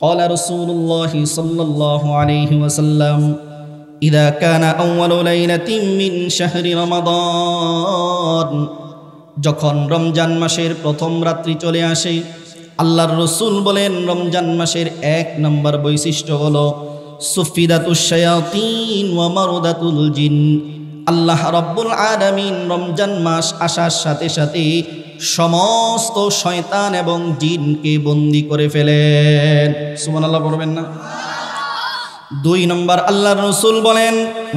قال رسول الله صلى الله عليه وسلم إذا كان أول ليلة من شهر رمضان যখন রমজান মাসের প্রথম রাত্রি চলে আসে আল্লাহর রসুল বলেন রমজান মাসের এক নম্বর বৈশিষ্ট্য হল সুফিদাতুল শয়াতিন ওয়া মারুদাতুল জিন আল্লাহ রব্বুল আলমিন রমজান মাস আসার সাথে সাথে সমস্ত শয়তান এবং জিনকে বন্দি করে ফেলেন সুমন আল্লাহ পড়বেন না দুই নম্বর আল্লাহ রসুল বলেন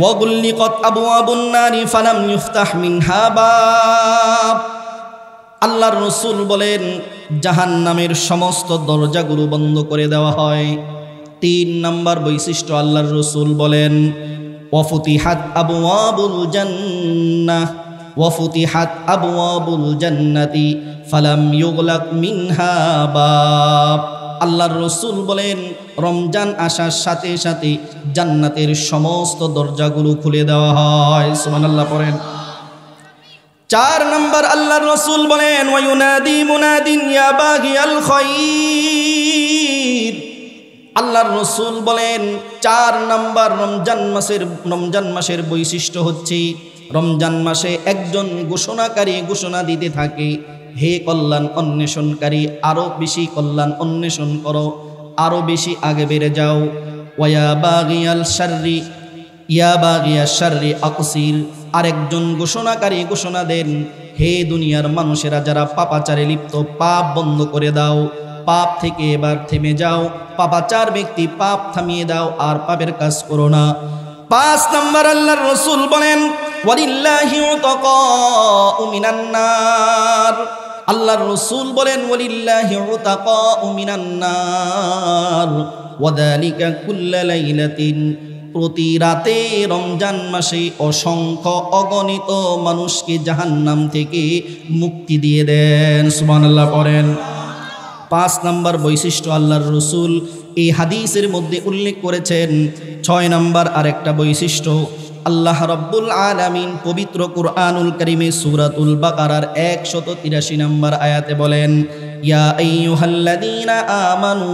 ওগুল্লিকত আবু আবুন্নারি ফালাম ইফতাহ মিনহা আল্লাহর রসুল বলেন জাহান নামের সমস্ত দরজাগুলো বন্ধ করে দেওয়া হয় তিন নম্বর বৈশিষ্ট্য আল্লাহর রসুল বলেন ওয়ফতিহাত আবু আবুল জান্নাহ ওয়ফতিহাত আবু আবুল জান্নাতি ফালাম ইউগলাক মিনহা বাব আল্লাহর রসুল বলেন রমজান আসার সাথে সাথে জান্নাতের সমস্ত দরজাগুলো খুলে দেওয়া হয় সুমান আল্লাহ পড়েন চার নম্বর আল্লাহর রসুল বলেন ওয়ুনাদি মুনাদিন ইয়া বাগিয়াল খাইর আল্লাহর রসুল বলেন চার নাম্বার রমজান মাসের রমজান মাসের বৈশিষ্ট্য হচ্ছে রমজান মাসে একজন ঘোষণাকারী ঘোষণা দিতে থাকে হে কল্যাণ অন্বেষণকারী আরও বেশি কল্যাণ অন্বেষণ করো আরও বেশি আগে বেড়ে যাও ওয়া বাগিয়াল শার্রি ইয়া বাগিয়া শার্রি আকসির আরেকজন ঘোষণাকারী ঘোষণা দেন হে দুনিয়ার মানুষেরা যারা পাপাচারে লিপ্ত পাপ বন্ধ করে দাও পাপ থেকে এবার থেমে যাও পাপাচার ব্যক্তি পাপ থামিয়ে দাও আর পাপের কাজ করো না পাঁচ নম্বর আল্লাহর রসুল বলেন আল্লাহর রসুল বলেন ওয়াদালিকা প্রতি রাতে রমজান মাসে অসংখ্য অগণিত মানুষকে জাহান্নাম থেকে মুক্তি দিয়ে দেন আল্লাহ করেন পাঁচ নম্বর বৈশিষ্ট্য আল্লাহর রসুল এই হাদিসের মধ্যে উল্লেখ করেছেন ছয় নম্বর আরেকটা বৈশিষ্ট্য আল্লাহ রব্বুল আলামিন পবিত্র কুরআনুল করিমে সুরাতুল বাকারার একশত তিরাশি নম্বর আয়াতে বলেন ইয়া আমানু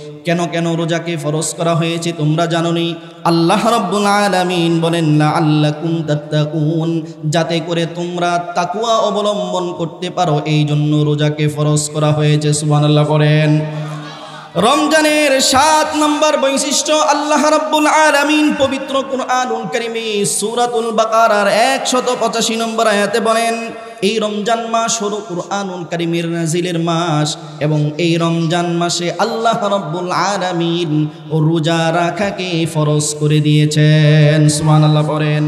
কেন কেন রোজাকে ফরজ করা হয়েছে তোমরা নি আল্লাহ রব্বুল আলামিন বলেন না আল্লাহ কুন যাতে করে তোমরা তাকুয়া অবলম্বন করতে পারো এই জন্য রোজাকে ফরজ করা হয়েছে সুবহানাল্লাহ করেন রমজানের সাত নম্বর বৈশিষ্ট্য আল্লাহ রব্বুল আলামিন পবিত্র কুরআনুল কারিমে সূরাতুল বাকারার পঁচাশি নম্বর আয়াতে বলেন এই রমজান মাস হল কুরআনুল করিমির নাজিলের মাস এবং এই রমজান মাসে আল্লাহ রাব্বুল আলামিন রোজা রাখাকে ফরজ করে দিয়েছেন আল্লাহ বলেন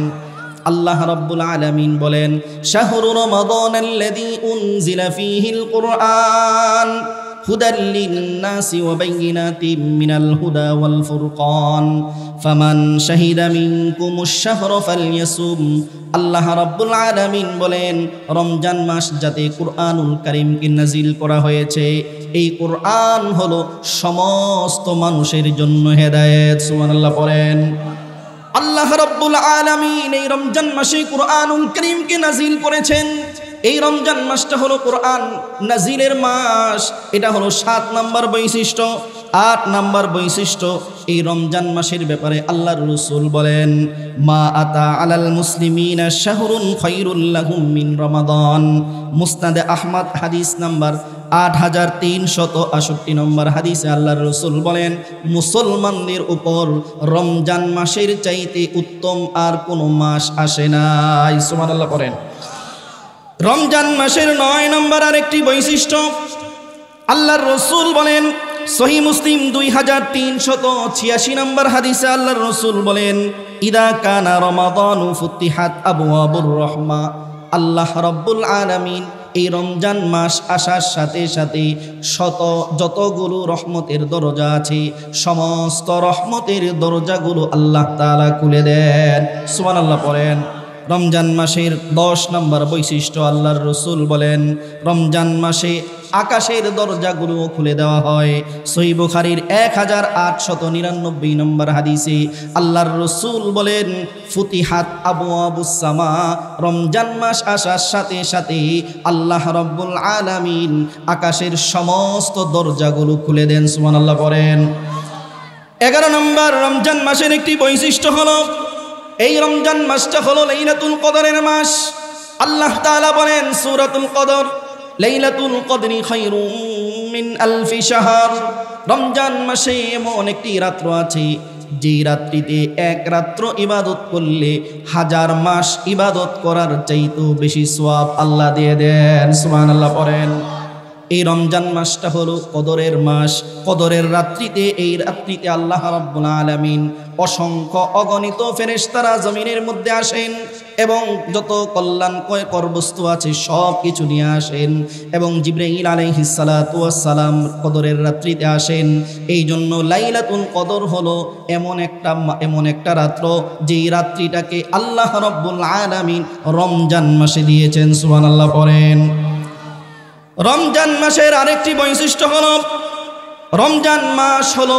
আল্লাহ রব্বুল আলামিন বলেন শাহরুর রমাদান উন উনজিলা হিল কুরআন هدى للناس وبينات من الهدى والفرقان فمن شهد منكم الشهر فليصم আল্লাহ রাব্বুল আলামিন বলেন রমজান মাস যাতে কোরআনুল করিমকে নাজিল করা হয়েছে এই কোরআন হলো সমস্ত মানুষের জন্য হেদায়েত সুবহানাল্লাহ বলেন আল্লাহ রাব্বুল আলামিন এই রমজান মাসে কোরআনুল করিমকে নাজিল করেছেন এই রমজান মাসটা হলো কোরআন নাজিলের মাস এটা হলো সাত নাম্বার বৈশিষ্ট্য আট নাম্বার বৈশিষ্ট্য এই রমজান মাসের ব্যাপারে আল্লাহর রসুল বলেন মা আতা আলাল মুসলিমিন শাহরুন খৈরুল্লাহুম মিন রমাদন মুস্তাদে আহমদ হাদিস নাম্বার আট হাজার তিনশত আষট্টি নম্বর হাদিসে আল্লাহ রসুল বলেন মুসলমানদের উপর রমজান মাসের চাইতে উত্তম আর কোনো মাস আসে না ইসমান আল্লাহ করেন রমজান মাসের নয় নম্বর আর একটি বৈশিষ্ট্য আল্লাহর রসুল বলেন সহি মুসলিম দুই হাজার তিনশত ছিয়াশি নম্বর হাদিসে আল্লাহর রসুল বলেন ইদা কানা রমাদানু ফুতিহাত আবু আবুর রহমা আল্লাহ রব্বুল আলামিন এই রমজান মাস আসার সাথে সাথে শত যতগুলো রহমতের দরজা আছে সমস্ত রহমতের দরজাগুলো আল্লাহ তালা খুলে দেন সুমান আল্লাহ পড়েন রমজান মাসের দশ নম্বর বৈশিষ্ট্য আল্লাহর রসুল বলেন রমজান মাসে আকাশের দরজাগুলো খুলে দেওয়া হয় সই বুখারির এক হাজার আটশত নিরানব্বই নম্বর হাদিসে আল্লাহর রসুল বলেন ফুতিহাত আবু আবুসামা রমজান মাস আসার সাথে সাথে আল্লাহ রব্বুল আলামিন আকাশের সমস্ত দরজাগুলো খুলে দেন সুমান আল্লাহ বলেন এগারো নম্বর রমজান মাসের একটি বৈশিষ্ট্য হলো এই রমজান মাসটা হলো লাইলাতুল কদরের মাস আল্লাহ তাআলা বলেন সূরাতুল কদর লাইলাতুল কদরি খায়রুম মিন আলফি শাহর রমজান মাসে এমন একটি রাত্র আছে যে রাত্রিতে এক রাত্র ইবাদত করলে হাজার মাস ইবাদত করার চাইতো বেশি সোয়াব আল্লাহ দিয়ে দেন সুবহানাল্লাহ আল্লাহ পড়েন এই রমজান মাসটা হলো কদরের মাস কদরের রাত্রিতে এই রাত্রিতে আল্লাহ রাব্বুল আলামিন অসংখ্য অগণিত ফেরেশতারা জমিনের মধ্যে আসেন এবং যত কল্যাণ কর বস্তু আছে সব কিছু নিয়ে আসেন এবং জিব্রাহিল সালাম কদরের রাত্রিতে আসেন এই জন্য লাইলাতুন কদর হলো এমন একটা এমন একটা রাত্র যেই রাত্রিটাকে আল্লাহ রব্বুল আলামিন রমজান মাসে দিয়েছেন সুবহানাল্লাহ পড়েন রমজান মাসের আরেকটি বৈশিষ্ট্য হল রমজান মাস হল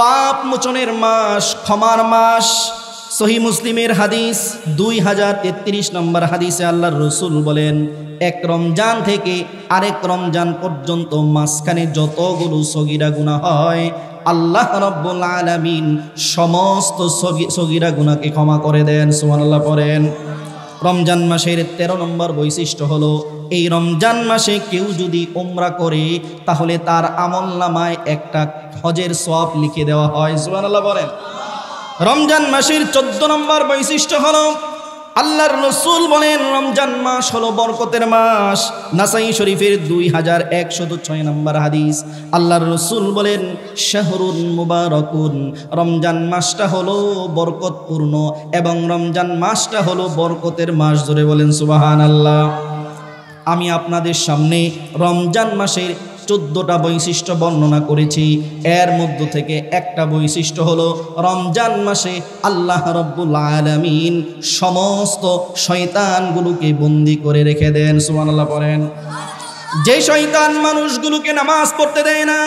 পাপ মোচনের মাস ক্ষমার মাস সহি মুসলিমের হাদিস দুই হাজার তেত্রিশ নম্বর হাদিসে আল্লাহর রসুল বলেন এক রমজান থেকে আরেক রমজান পর্যন্ত মাঝখানে যতগুলো সগিরা গুণা হয় আল্লাহ রব্বুল আলমিন সমস্ত সগিরা গুণাকে ক্ষমা করে দেন সুমান আল্লাহ পড়েন রমজান মাসের তেরো নম্বর বৈশিষ্ট্য হলো এই রমজান মাসে কেউ যদি ওমরা করে তাহলে তার আমল নামায় একটা হজের সব লিখে দেওয়া হয় আল্লাহ বলেন রমজান মাসের চোদ্দ নম্বর বৈশিষ্ট্য হল আল্লাহর রসুল বলেন রমজান মাস হলো বরকতের মাস নাসাই শরীফের দুই হাজার একশত ছয় নম্বর হাদিস আল্লাহর রসুল বলেন শাহরুন মুবারকুন রমজান মাসটা হলো বরকতপূর্ণ এবং রমজান মাসটা হলো বরকতের মাস ধরে বলেন সুবাহান আল্লাহ আমি আপনাদের সামনে রমজান মাসের চোদ্দোটা বৈশিষ্ট্য বর্ণনা করেছি এর মধ্য থেকে একটা বৈশিষ্ট্য হলো রমজান মাসে আল্লাহ রব্বুল আলমিন সমস্ত শয়তানগুলোকে বন্দি করে রেখে দেন সুমানাল্লাহ করেন যে শয়তান মানুষগুলোকে নামাজ পড়তে দেয় না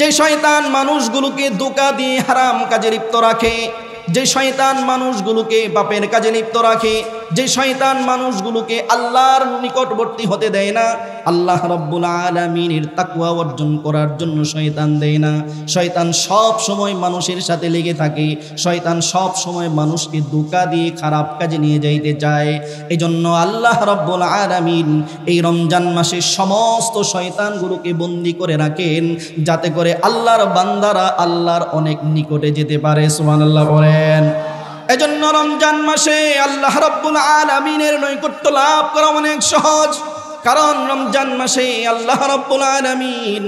যে শয়তান মানুষগুলোকে দোকা দিয়ে হারাম কাজে লিপ্ত রাখে যে শয়তান মানুষগুলোকে বাপের কাজে লিপ্ত রাখে যে শয়তান মানুষগুলোকে আল্লাহর নিকটবর্তী হতে দেয় না আল্লাহ রব্বুল আলমিনের তাকুয়া অর্জন করার জন্য শয়তান দেয় না শয়তান সব সময় মানুষের সাথে লেগে থাকে শয়তান সব সময় মানুষকে দোকা দিয়ে খারাপ কাজে নিয়ে যাইতে চায় এই জন্য আল্লাহ রব্বুল আলমিন এই রমজান মাসে সমস্ত শয়তানগুলোকে বন্দি করে রাখেন যাতে করে আল্লাহর বান্দারা আল্লাহর অনেক নিকটে যেতে পারে সোহান আল্লাহ করেন এজন্য রমজান মাসে আল্লাহ রব্বুল আলমিনের নৈকট্য লাভ করা অনেক সহজ কারণ রমজান মাসে আল্লাহ রব্বুল আলমিন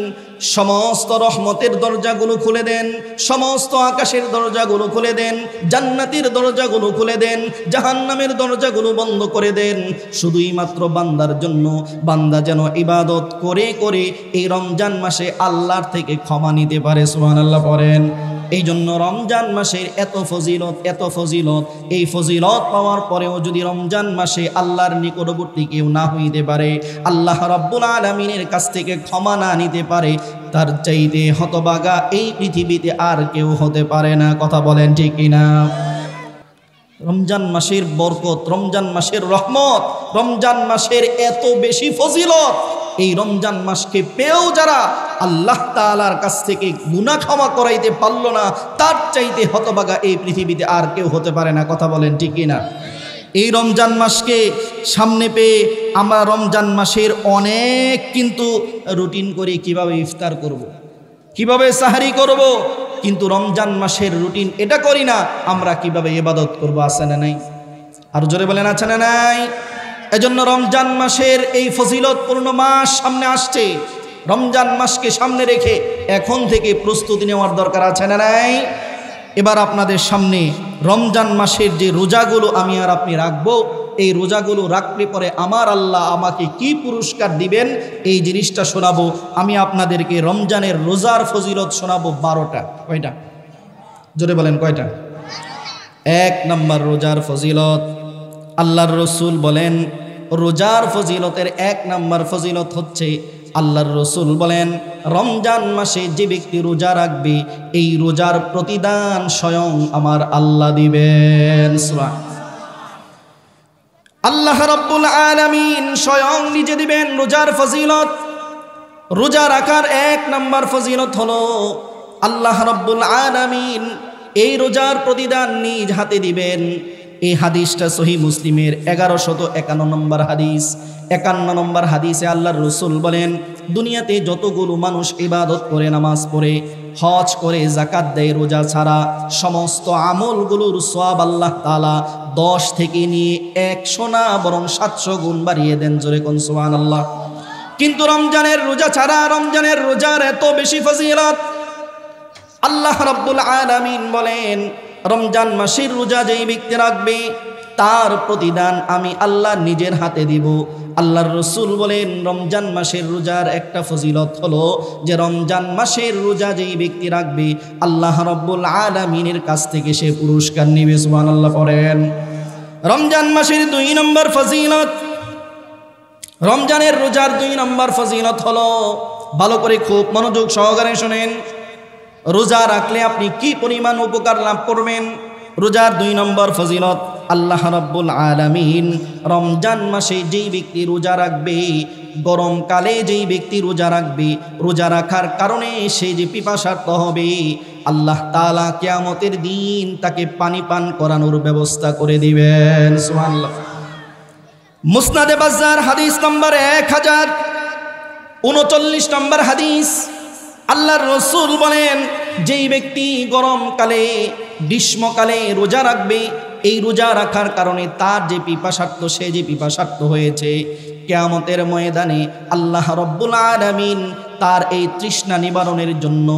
সমস্ত রহমতের দরজাগুলো খুলে দেন সমস্ত আকাশের দরজাগুলো খুলে দেন জান্নাতির দরজাগুলো খুলে দেন জাহান্নামের দরজাগুলো বন্ধ করে দেন শুধুই মাত্র বান্দার জন্য বান্দা যেন ইবাদত করে করে এই রমজান মাসে আল্লাহর থেকে ক্ষমা নিতে পারে সুহান আল্লাহ পড়েন এই জন্য রমজান মাসের এত ফজিলত এত ফজিলত এই ফজিলত পাওয়ার পরেও যদি রমজান মাসে আল্লাহর নিকটবর্তী কেউ না হইতে পারে আল্লাহ রব্বুল আলমিনের কাছ থেকে ক্ষমা না নিতে পারে তার চাইতে হতবাগা এই পৃথিবীতে আর কেউ হতে পারে না কথা বলেন ঠিক কিনা রমজান মাসের বরকত রমজান মাসের রহমত রমজান মাসের এত বেশি ফজিলত এই রমজান মাসকে পেয়েও যারা আল্লাহ তালার কাছ থেকে গুনা ক্ষমা করাইতে পারল না তার চাইতে হতবাগা এই পৃথিবীতে আর কেউ হতে পারে না কথা বলেন ঠিক কিনা এই রমজান মাসকে সামনে পেয়ে আমরা রমজান মাসের অনেক কিন্তু রুটিন করে কিভাবে ইফতার করব। কিভাবে সাহারি করব। কিন্তু রমজান মাসের রুটিন এটা করি না আমরা কিভাবে ইবাদত করব আছে না নাই আর জোরে বলেন আছে না নাই এজন্য রমজান মাসের এই ফজিলতপূর্ণ মাস সামনে আসছে রমজান মাসকে সামনে রেখে এখন থেকে প্রস্তুতি নেওয়ার দরকার আছে না নাই এবার আপনাদের সামনে রমজান মাসের যে রোজাগুলো আমি আর আপনি রাখবো এই রোজাগুলো রাখলে পরে আমার আল্লাহ আমাকে কি পুরস্কার দিবেন এই জিনিসটা শোনাবো আমি আপনাদেরকে রমজানের রোজার ফজিলত শোনাবো বারোটা কয়টা জোরে বলেন কয়টা এক নম্বর রোজার ফজিলত আল্লাহর রসুল বলেন রোজার ফজিলতের এক নম্বর ফজিলত হচ্ছে আল্লাহর রসুল বলেন রমজান মাসে যে ব্যক্তি রোজা রাখবে এই রোজার প্রতিদান স্বয়ং আমার আল্লাহ দিবেন আল্লাহ রব্বুল আলমিন স্বয়ং নিজে দিবেন রোজার ফজিলত রোজা রাখার এক নাম্বার ফজিলত হলো আল্লাহ রব্বুল আলমিন এই রোজার প্রতিদান নিজ হাতে দিবেন এই হাদিসটা সহি মুসলিমের এগারো শত একান্ন নম্বর হাদিস একান্ন নম্বর হাদিসে আল্লাহর রসুল বলেন দুনিয়াতে যতগুলো মানুষ ইবাদত করে নামাজ পড়ে হজ করে জাকাত দেয় রোজা ছাড়া সমস্ত আমলগুলোর সব আল্লাহ তালা দশ থেকে নিয়ে একশো না বরং সাতশো গুণ বাড়িয়ে দেন জোরে কোন সোহান আল্লাহ কিন্তু রমজানের রোজা ছাড়া রমজানের রোজার এত বেশি ফজিলত আল্লাহ রব্বুল আলমিন বলেন রমজান মাসির রোজা যেই ব্যক্তি রাখবে তার প্রতিদান আমি আল্লাহ নিজের হাতে দিব আল্লাহর রসুল বলেন রমজান মাসের রোজার একটা ফজিলত হলো যে রমজান মাসের রোজা যেই ব্যক্তি রাখবে আল্লাহ রব্বুল আলমিনের কাছ থেকে সে পুরস্কার নিবে সুহান আল্লাহ করেন রমজান মাসের দুই নম্বর ফজিলত রমজানের রোজার দুই নম্বর ফজিলত হলো ভালো করে খুব মনোযোগ সহকারে শোনেন রোজা রাখলে আপনি কি পরিমাণ উপকার লাভ করবেন রোজার দুই নম্বর ফজিলত আল্লাহ রব্বুল আলমিন রমজান মাসে যেই ব্যক্তি রোজা রাখবে গরমকালে যেই ব্যক্তি রোজা রাখবে রোজা রাখার কারণে সে যে পিপাসার্থ হবে আল্লাহ তালা কেয়ামতের দিন তাকে পানি পান করানোর ব্যবস্থা করে দিবেন মুসনাদে বাজার হাদিস নম্বর এক হাজার উনচল্লিশ নম্বর হাদিস আল্লাহর রসুল বলেন যেই ব্যক্তি গরমকালে গ্রীষ্মকালে রোজা রাখবে এই রোজা রাখার কারণে তার যে পিপাসার্থ সে যে পিপাসার্থ হয়েছে কেয়ামতের ময়দানে আল্লাহ রব্বুল আলামিন তার এই তৃষ্ণা নিবারণের জন্য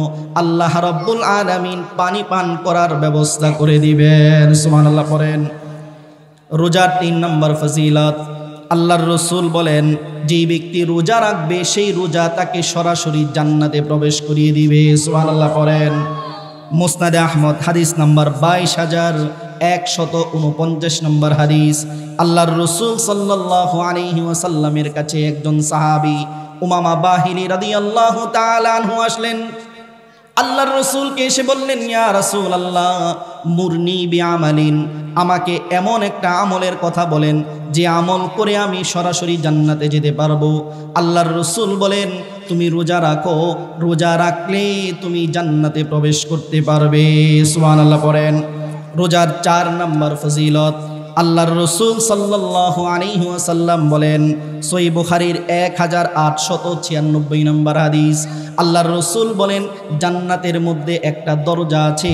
আল্লাহ রব্বুল আলামিন পানি পান করার ব্যবস্থা করে দিবেন সুমান আল্লাহ করেন রোজার তিন নম্বর ফজিলত আল্লাহর রসুল বলেন যেই ব্যক্তি রোজা রাখবে সেই রোজা তাকে সরাসরি জান্নাতে প্রবেশ করিয়ে দিবে সোহান আল্লাহ করেন মুসনাদে আহমদ হাদিস নাম্বার বাইশ হাজার একশত উনপঞ্চাশ নম্বর হাদিস আল্লাহর রসুল সাল্লাহ আলহি ওয়াসাল্লামের কাছে একজন সাহাবি উমামা বাহিনী রাদি আল্লাহ তালানহু আসলেন আল্লাহর রসুলকে এসে বললেন ইয়া রসুল আল্লাহ মুরনি বিয়ামালিন আমাকে এমন একটা আমলের কথা বলেন যে আমল করে আমি সরাসরি জান্নাতে যেতে পারবো আল্লাহর রসুল বলেন তুমি রোজা রাখো রোজা রাখলে তুমি জান্নাতে প্রবেশ করতে পারবে আল্লাহ পড়েন রোজার চার নাম্বার ফজিলত আল্লাহর রসুল সাল্লাল্লাহু আলাইহি ওয়াসাল্লাম বলেন সই বুখারীর এক হাজার আটশত ছিয়ানব্বই নম্বর হাদিস আল্লাহর রসুল বলেন জান্নাতের মধ্যে একটা দরজা আছে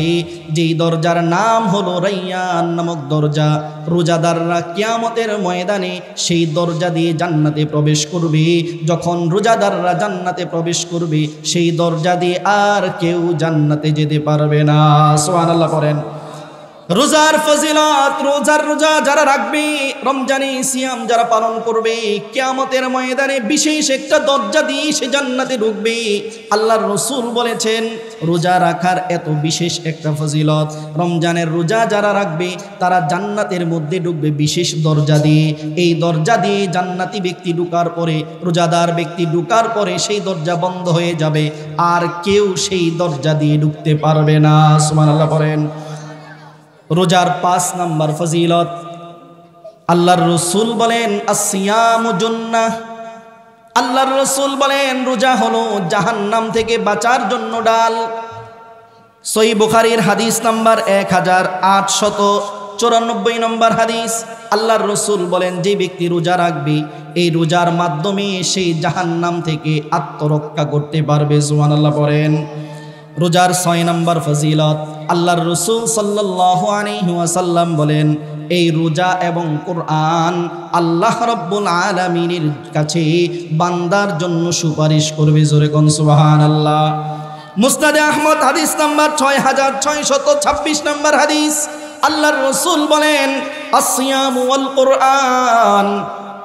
যেই দরজার নাম হলো রাইয়ান নামক দরজা রোজাদাররা কিয়ামতের ময়দানে সেই দরজা দিয়ে জান্নাতে প্রবেশ করবে যখন রোজাদাররা জান্নাতে প্রবেশ করবে সেই দরজা দিয়ে আর কেউ জান্নাতে যেতে পারবে না সোয়ান আল্লাহ করেন রোজার ফজিলত রোজার রোজা যারা রাখবে রমজানে সিয়াম যারা পালন করবে কেয়ামতের ময়দানে বিশেষ একটা দরজা দিয়ে সে জান্নাতে ঢুকবে আল্লাহর রসুল বলেছেন রোজা রাখার এত বিশেষ একটা ফজিলত রমজানের রোজা যারা রাখবে তারা জান্নাতের মধ্যে ঢুকবে বিশেষ দরজা দিয়ে এই দরজা দিয়ে জান্নাতি ব্যক্তি ঢুকার পরে রোজাদার ব্যক্তি ঢুকার পরে সেই দরজা বন্ধ হয়ে যাবে আর কেউ সেই দরজা দিয়ে ঢুকতে পারবে না সুমান আল্লাহ বলেন রোজার পাঁচ নাম্বার ফজিলত আল্লাহর রসুল বলেন আসিয়ামুজুন্না আল্লাহর রসুল বলেন রোজা হলো জাহান্নাম থেকে বাঁচার জন্য ডাল সই বুখারির হাদিস নাম্বার এক হাজার আটশত চুরানব্বই নম্বর হাদিস আল্লাহর রসুল বলেন যে ব্যক্তি রোজা রাখবে এই রোজার মাধ্যমে সেই জাহান্নাম থেকে আত্মরক্ষা করতে পারবে জোয়ান আল্লাহ বলেন রোজার ছয় নম্বর ফজিলত আল্লাহর রসুল সাল্লাল্লাহু বলেন এই রোজা এবং কোরআন আল্লাহ রব্বুল আলমিনের কাছে বান্দার জন্য সুপারিশ করবে জোরে সুবাহান আল্লাহ মুস্তাদে আহমদ হাদিস নাম্বার ছয় হাজার ছয়শত ছাব্বিশ নম্বর হাদিস আল্লাহর রসুল বলেন আসিয়াম কোরআন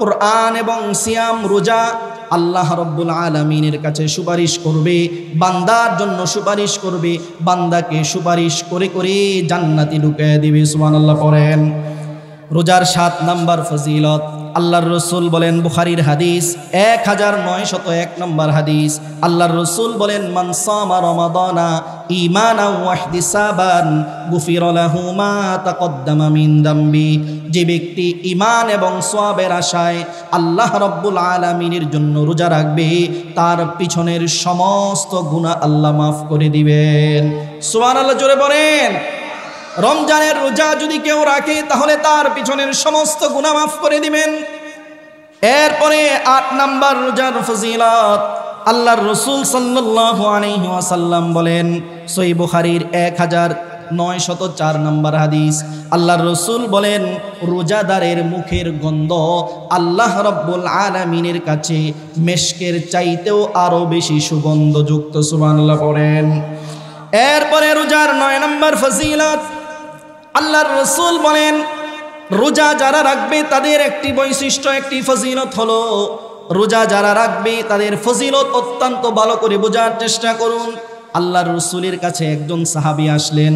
কোরআন এবং সিয়াম রোজা আল্লাহ রব্বুল আলমিনের কাছে সুপারিশ করবে বান্দার জন্য সুপারিশ করবে বান্দাকে সুপারিশ করে করে জান্নাতি ঢুকে দিবে সুমান আল্লাহ করেন রোজার সাত নাম্বার ফজিলত আল্লাহর রসুল বলেন বুখারির হাদিস এক হাজার নয় শত এক নম্বর হাদিস আল্লাহর রসুল বলেন মানসামা রমাদনা দাম্বি যে ব্যক্তি ইমান এবং সবের আশায় আল্লাহ রব্বুল আলমিনের জন্য রোজা রাখবে তার পিছনের সমস্ত গুণা আল্লাহ মাফ করে দিবেন সোয়ান আল্লাহ জোরে বলেন রমজানের রোজা যদি কেউ রাখে তাহলে তার পিছনের সমস্ত গুণা মাফ করে দিবেন এরপরে আট নাম্বার রোজার ফজিলত আল্লাহর রসুল সাল্লাল্লাহু আলাইহি বলেন সই বুখারীর এক হাজার নয় শত চার নম্বর হাদিস আল্লাহর রসুল বলেন রোজাদারের মুখের গন্ধ আল্লাহ রব্বুল আলমিনের কাছে মেশকের চাইতেও আরও বেশি সুগন্ধযুক্ত সুবান্লা করেন এরপরে রোজার নয় নম্বর ফজিলত আল্লাহর রসুল বলেন রোজা যারা রাখবে তাদের একটি বৈশিষ্ট্য একটি ফজিলত হলো রোজা যারা রাখবে তাদের ফজিলত অত্যন্ত ভালো করে বোঝার চেষ্টা করুন আল্লাহর রসুলের কাছে একজন সাহাবি আসলেন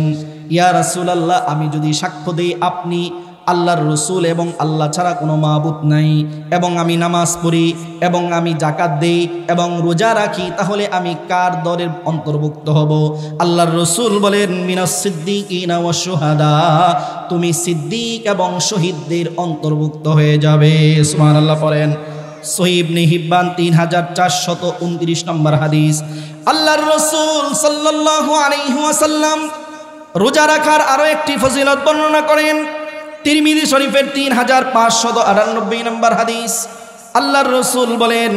ইয়া রসুল আল্লাহ আমি যদি সাক্ষ্য দিই আপনি আল্লাহর রসুল এবং আল্লাহ ছাড়া কোনো মাহবুত নাই এবং আমি নামাজ পড়ি এবং আমি জাকাত দেই এবং রোজা রাখি তাহলে আমি কার দরের অন্তর্ভুক্ত হব আল্লাহর রসুল বলেন মিনাস সিদ্দিক সোহাদা তুমি সিদ্দিক এবং শহীদদের অন্তর্ভুক্ত হয়ে যাবে সুমান আল্লাহ পড়েন সহিব নিহিব্বান তিন হাজার চারশত উনত্রিশ নম্বর হাদিস আল্লাহর রসুল সাল্লাহ আলহাসাল্লাম রোজা রাখার আরও একটি ফজিলত বর্ণনা করেন তিরমিদি শরীফের তিন হাজার পাঁচশত আটানব্বই নম্বর হাদিস আল্লাহর রসুল বলেন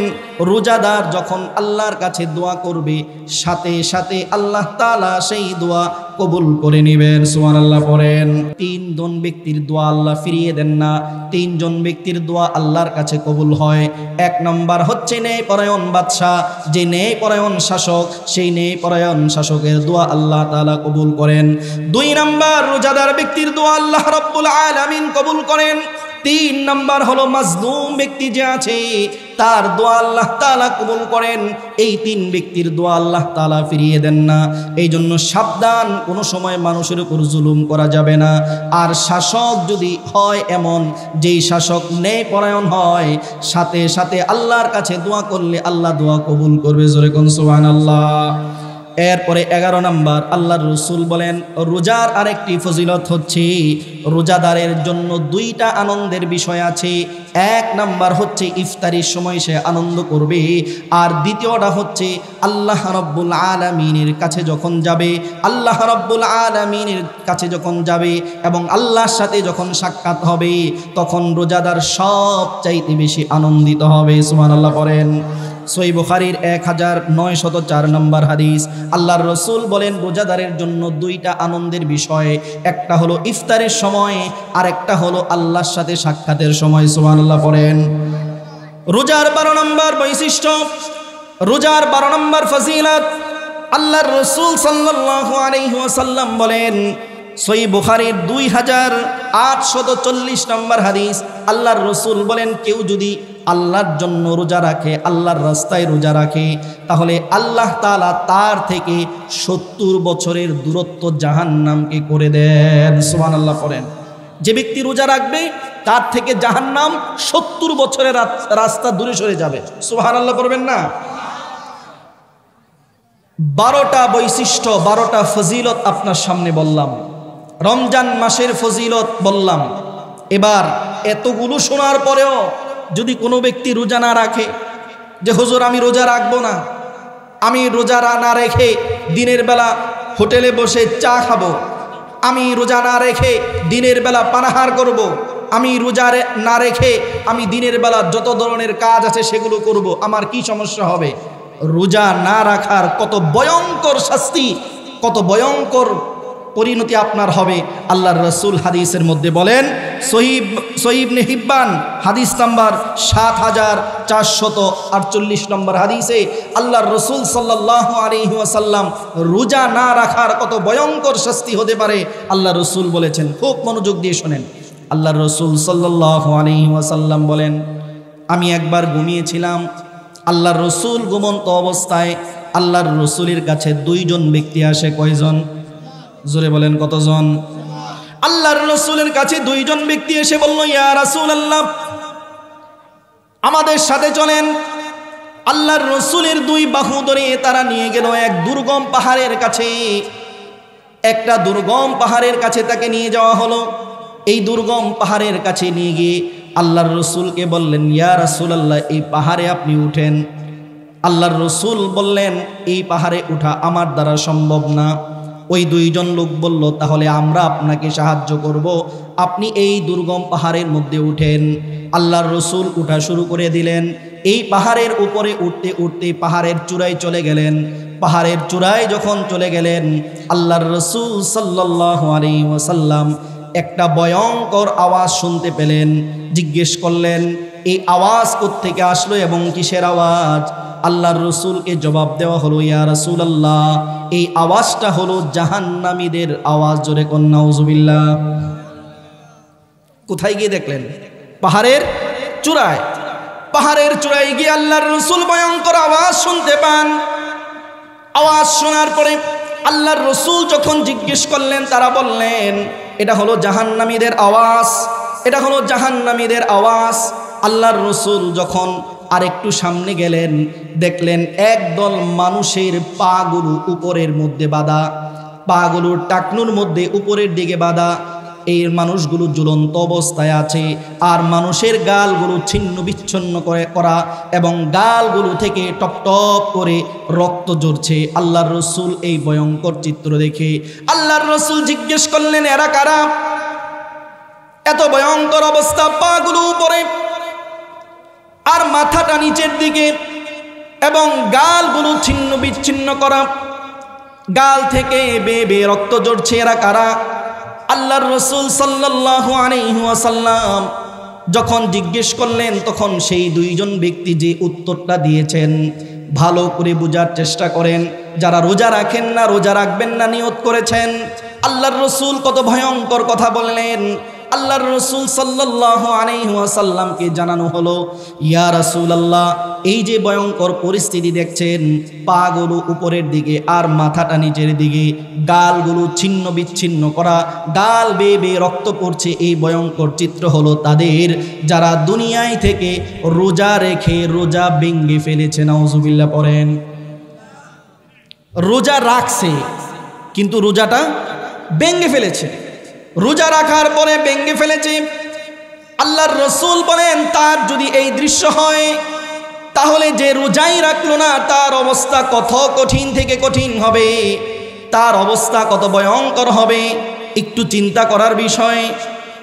রোজাদার যখন আল্লাহর কাছে দোয়া করবে সাথে সাথে আল্লাহ তালা সেই দোয়া কবুল করে নেবেন সুমান আল্লাহ পড়েন তিনজন ব্যক্তির দোয়া আল্লাহ ফিরিয়ে দেন না তিনজন ব্যক্তির দোয়া আল্লাহর কাছে কবুল হয় এক নম্বর হচ্ছে নেই পরায়ণ বাদশাহ যে নেই পরায়ণ শাসক সেই নেই পরায়ণ শাসকের দোয়া আল্লাহ তালা কবুল করেন দুই নম্বর রোজাদার ব্যক্তির দোয়া আল্লাহ রব্বুল আলামিন কবুল করেন তিন নাম্বার হলো মাজলুম ব্যক্তি যে আছে তার দোয়া আল্লাহ তালা কবুল করেন এই তিন ব্যক্তির দোয়া আল্লাহ তালা ফিরিয়ে দেন না এই জন্য সাবধান কোনো সময় মানুষের উপর জুলুম করা যাবে না আর শাসক যদি হয় এমন যেই শাসক ন্যায় পরায়ণ হয় সাথে সাথে আল্লাহর কাছে দোয়া করলে আল্লাহ দোয়া কবুল করবে জোরে কনসোহান আল্লাহ এরপরে এগারো নম্বর আল্লাহ রসুল বলেন রোজার আরেকটি ফজিলত হচ্ছে রোজাদারের জন্য দুইটা আনন্দের বিষয় আছে এক নাম্বার হচ্ছে ইফতারির সময় সে আনন্দ করবে আর দ্বিতীয়টা হচ্ছে আল্লাহ রব্বুল আলমিনের কাছে যখন যাবে আল্লাহ রব্বুল আলমিনের কাছে যখন যাবে এবং আল্লাহর সাথে যখন সাক্ষাৎ হবে তখন রোজাদার সব চাইতে বেশি আনন্দিত হবে সুমান আল্লাহ করেন সই বুখারির এক হাজার নয় শত চার নম্বর হাদিস আল্লাহর রসুল বলেন রোজাদারের জন্য দুইটা আনন্দের বিষয় একটা হলো ইফতারের সময় আর একটা হলো আল্লাহর সাথে সাক্ষাতের সময় আল্লাহ পড়েন রোজার বারো নম্বর বৈশিষ্ট্য রোজার বারো নম্বর ফজিলত আল্লাহর রসুল সাল্লাহ বলেন সই বুখারির দুই হাজার আটশত চল্লিশ নম্বর হাদিস আল্লাহর রসুল বলেন কেউ যদি আল্লাহর জন্য রোজা রাখে আল্লাহর রাস্তায় রোজা রাখে তাহলে আল্লাহ তালা তার থেকে সত্তর বছরের দূরত্ব জাহান নামকে করে দেন সোহান আল্লাহ করেন যে ব্যক্তি রোজা রাখবে তার থেকে জাহান নাম সত্তর বছরের রাস্তা দূরে সরে যাবে সোহান আল্লাহ করবেন না বারোটা বৈশিষ্ট্য বারোটা ফজিলত আপনার সামনে বললাম রমজান মাসের ফজিলত বললাম এবার এতগুলো শোনার পরেও যদি কোনো ব্যক্তি রোজা না রাখে যে হুজুর আমি রোজা রাখবো না আমি রোজা না রেখে দিনের বেলা হোটেলে বসে চা খাবো আমি রোজা না রেখে দিনের বেলা পানাহার করব। আমি রোজা না রেখে আমি দিনের বেলা যত ধরনের কাজ আছে সেগুলো করব। আমার কি সমস্যা হবে রোজা না রাখার কত ভয়ঙ্কর শাস্তি কত ভয়ঙ্কর পরিণতি আপনার হবে আল্লাহর রসুল হাদিসের মধ্যে বলেন সহিব সহিব নেহিব্বান হাদিস নাম্বার সাত হাজার চারশত আটচল্লিশ নম্বর হাদিসে আল্লাহর রসুল সাল্লাহ আলহি ওয়াসাল্লাম রোজা না রাখার কত ভয়ঙ্কর শাস্তি হতে পারে আল্লাহ রসুল বলেছেন খুব মনোযোগ দিয়ে শোনেন আল্লাহ রসুল সাল্লাহ আলহি ওয়াসাল্লাম বলেন আমি একবার ঘুমিয়েছিলাম আল্লাহর রসুল ঘুমন্ত অবস্থায় আল্লাহর রসুলের কাছে দুইজন ব্যক্তি আসে কয়জন জোরে বলেন কতজন আল্লাহর রসুলের কাছে দুইজন ব্যক্তি এসে বলল ইয়া রাসুল আল্লাহ আমাদের সাথে চলেন আল্লাহর রসুলের দুই বাহু ধরে তারা নিয়ে গেল এক দুর্গম পাহাড়ের কাছে একটা দুর্গম পাহাড়ের কাছে তাকে নিয়ে যাওয়া হলো এই দুর্গম পাহাড়ের কাছে নিয়ে গিয়ে আল্লাহর রসুলকে বললেন ইয়া রাসুল আল্লাহ এই পাহাড়ে আপনি উঠেন আল্লাহর রসুল বললেন এই পাহাড়ে উঠা আমার দ্বারা সম্ভব না ওই দুইজন লোক বলল তাহলে আমরা আপনাকে সাহায্য করব আপনি এই দুর্গম পাহাড়ের মধ্যে উঠেন আল্লাহর রসুল উঠা শুরু করে দিলেন এই পাহাড়ের উপরে উঠতে উঠতে পাহাড়ের চূড়ায় চলে গেলেন পাহাড়ের চূড়ায় যখন চলে গেলেন আল্লাহর রসুল সাল্লাহ আলী ওসাল্লাম একটা ভয়ঙ্কর আওয়াজ শুনতে পেলেন জিজ্ঞেস করলেন এই আওয়াজ থেকে আসলো এবং কিসের আওয়াজ আল্লাহর রসুলকে জবাব দেওয়া হলো ইয়া রসুল আল্লাহ এই আওয়াজটা হলো জাহান্নামীদের আওয়াজ জোরে কন্যা উজুবিল্লা কোথায় গিয়ে দেখলেন পাহাড়ের চূড়ায় পাহাড়ের চূড়ায় গিয়ে আল্লাহর রসুল ভয়ঙ্কর আওয়াজ শুনতে পান আওয়াজ শোনার পরে আল্লাহর রসুল যখন জিজ্ঞেস করলেন তারা বললেন এটা হলো জাহান্নামীদের আওয়াজ এটা হলো জাহান্নামীদের আওয়াজ আল্লাহর রসুল যখন আর একটু সামনে গেলেন দেখলেন একদল মানুষের পাগুলো উপরের মধ্যে বাঁধা পাগুলোর টাকনুর মধ্যে উপরের দিকে বাঁধা এই মানুষগুলো জ্বলন্ত অবস্থায় আছে আর মানুষের গালগুলো ছিন্ন বিচ্ছন্ন করে করা এবং গালগুলো থেকে টপটপ করে রক্ত জ্বরছে আল্লাহর রসুল এই ভয়ঙ্কর চিত্র দেখে আল্লাহর রসুল জিজ্ঞেস করলেন এরা কারা এত ভয়ঙ্কর অবস্থা পাগুলো উপরে আর মাথাটা নিচের দিকে এবং গালগুলো ছিন্ন বিচ্ছিন্ন করা গাল থেকে বেবে রক্ত জড়ছে এরা কারা আল্লাহর রসুল সাল্লাহ আলহিহাসাল্লাম যখন জিজ্ঞেস করলেন তখন সেই দুইজন ব্যক্তি যে উত্তরটা দিয়েছেন ভালো করে বোঝার চেষ্টা করেন যারা রোজা রাখেন না রোজা রাখবেন না নিয়ত করেছেন আল্লাহর রসুল কত ভয়ঙ্কর কথা বললেন আল্লাহর রসুল সাল্লাহ ওয়াসাল্লামকে জানানো হলো ইয়া রসুল আল্লাহ এই যে ভয়ঙ্কর পরিস্থিতি দেখছেন পাগুলো উপরের দিকে আর মাথাটা নিচের দিকে গালগুলো ছিন্ন বিচ্ছিন্ন করা গাল বেয়ে বেয়ে রক্ত পড়ছে এই ভয়ঙ্কর চিত্র হলো তাদের যারা দুনিয়ায় থেকে রোজা রেখে রোজা ভেঙ্গে ফেলেছে নাউজুবিল্লা পড়েন রোজা রাখছে কিন্তু রোজাটা ভেঙ্গে ফেলেছে রোজা রাখার পরে ভেঙ্গে ফেলেছে আল্লাহর রসুল বলেন তার যদি এই দৃশ্য হয় তাহলে যে রোজাই রাখলো না তার অবস্থা কত কঠিন থেকে কঠিন হবে তার অবস্থা কত ভয়ঙ্কর হবে একটু চিন্তা করার বিষয়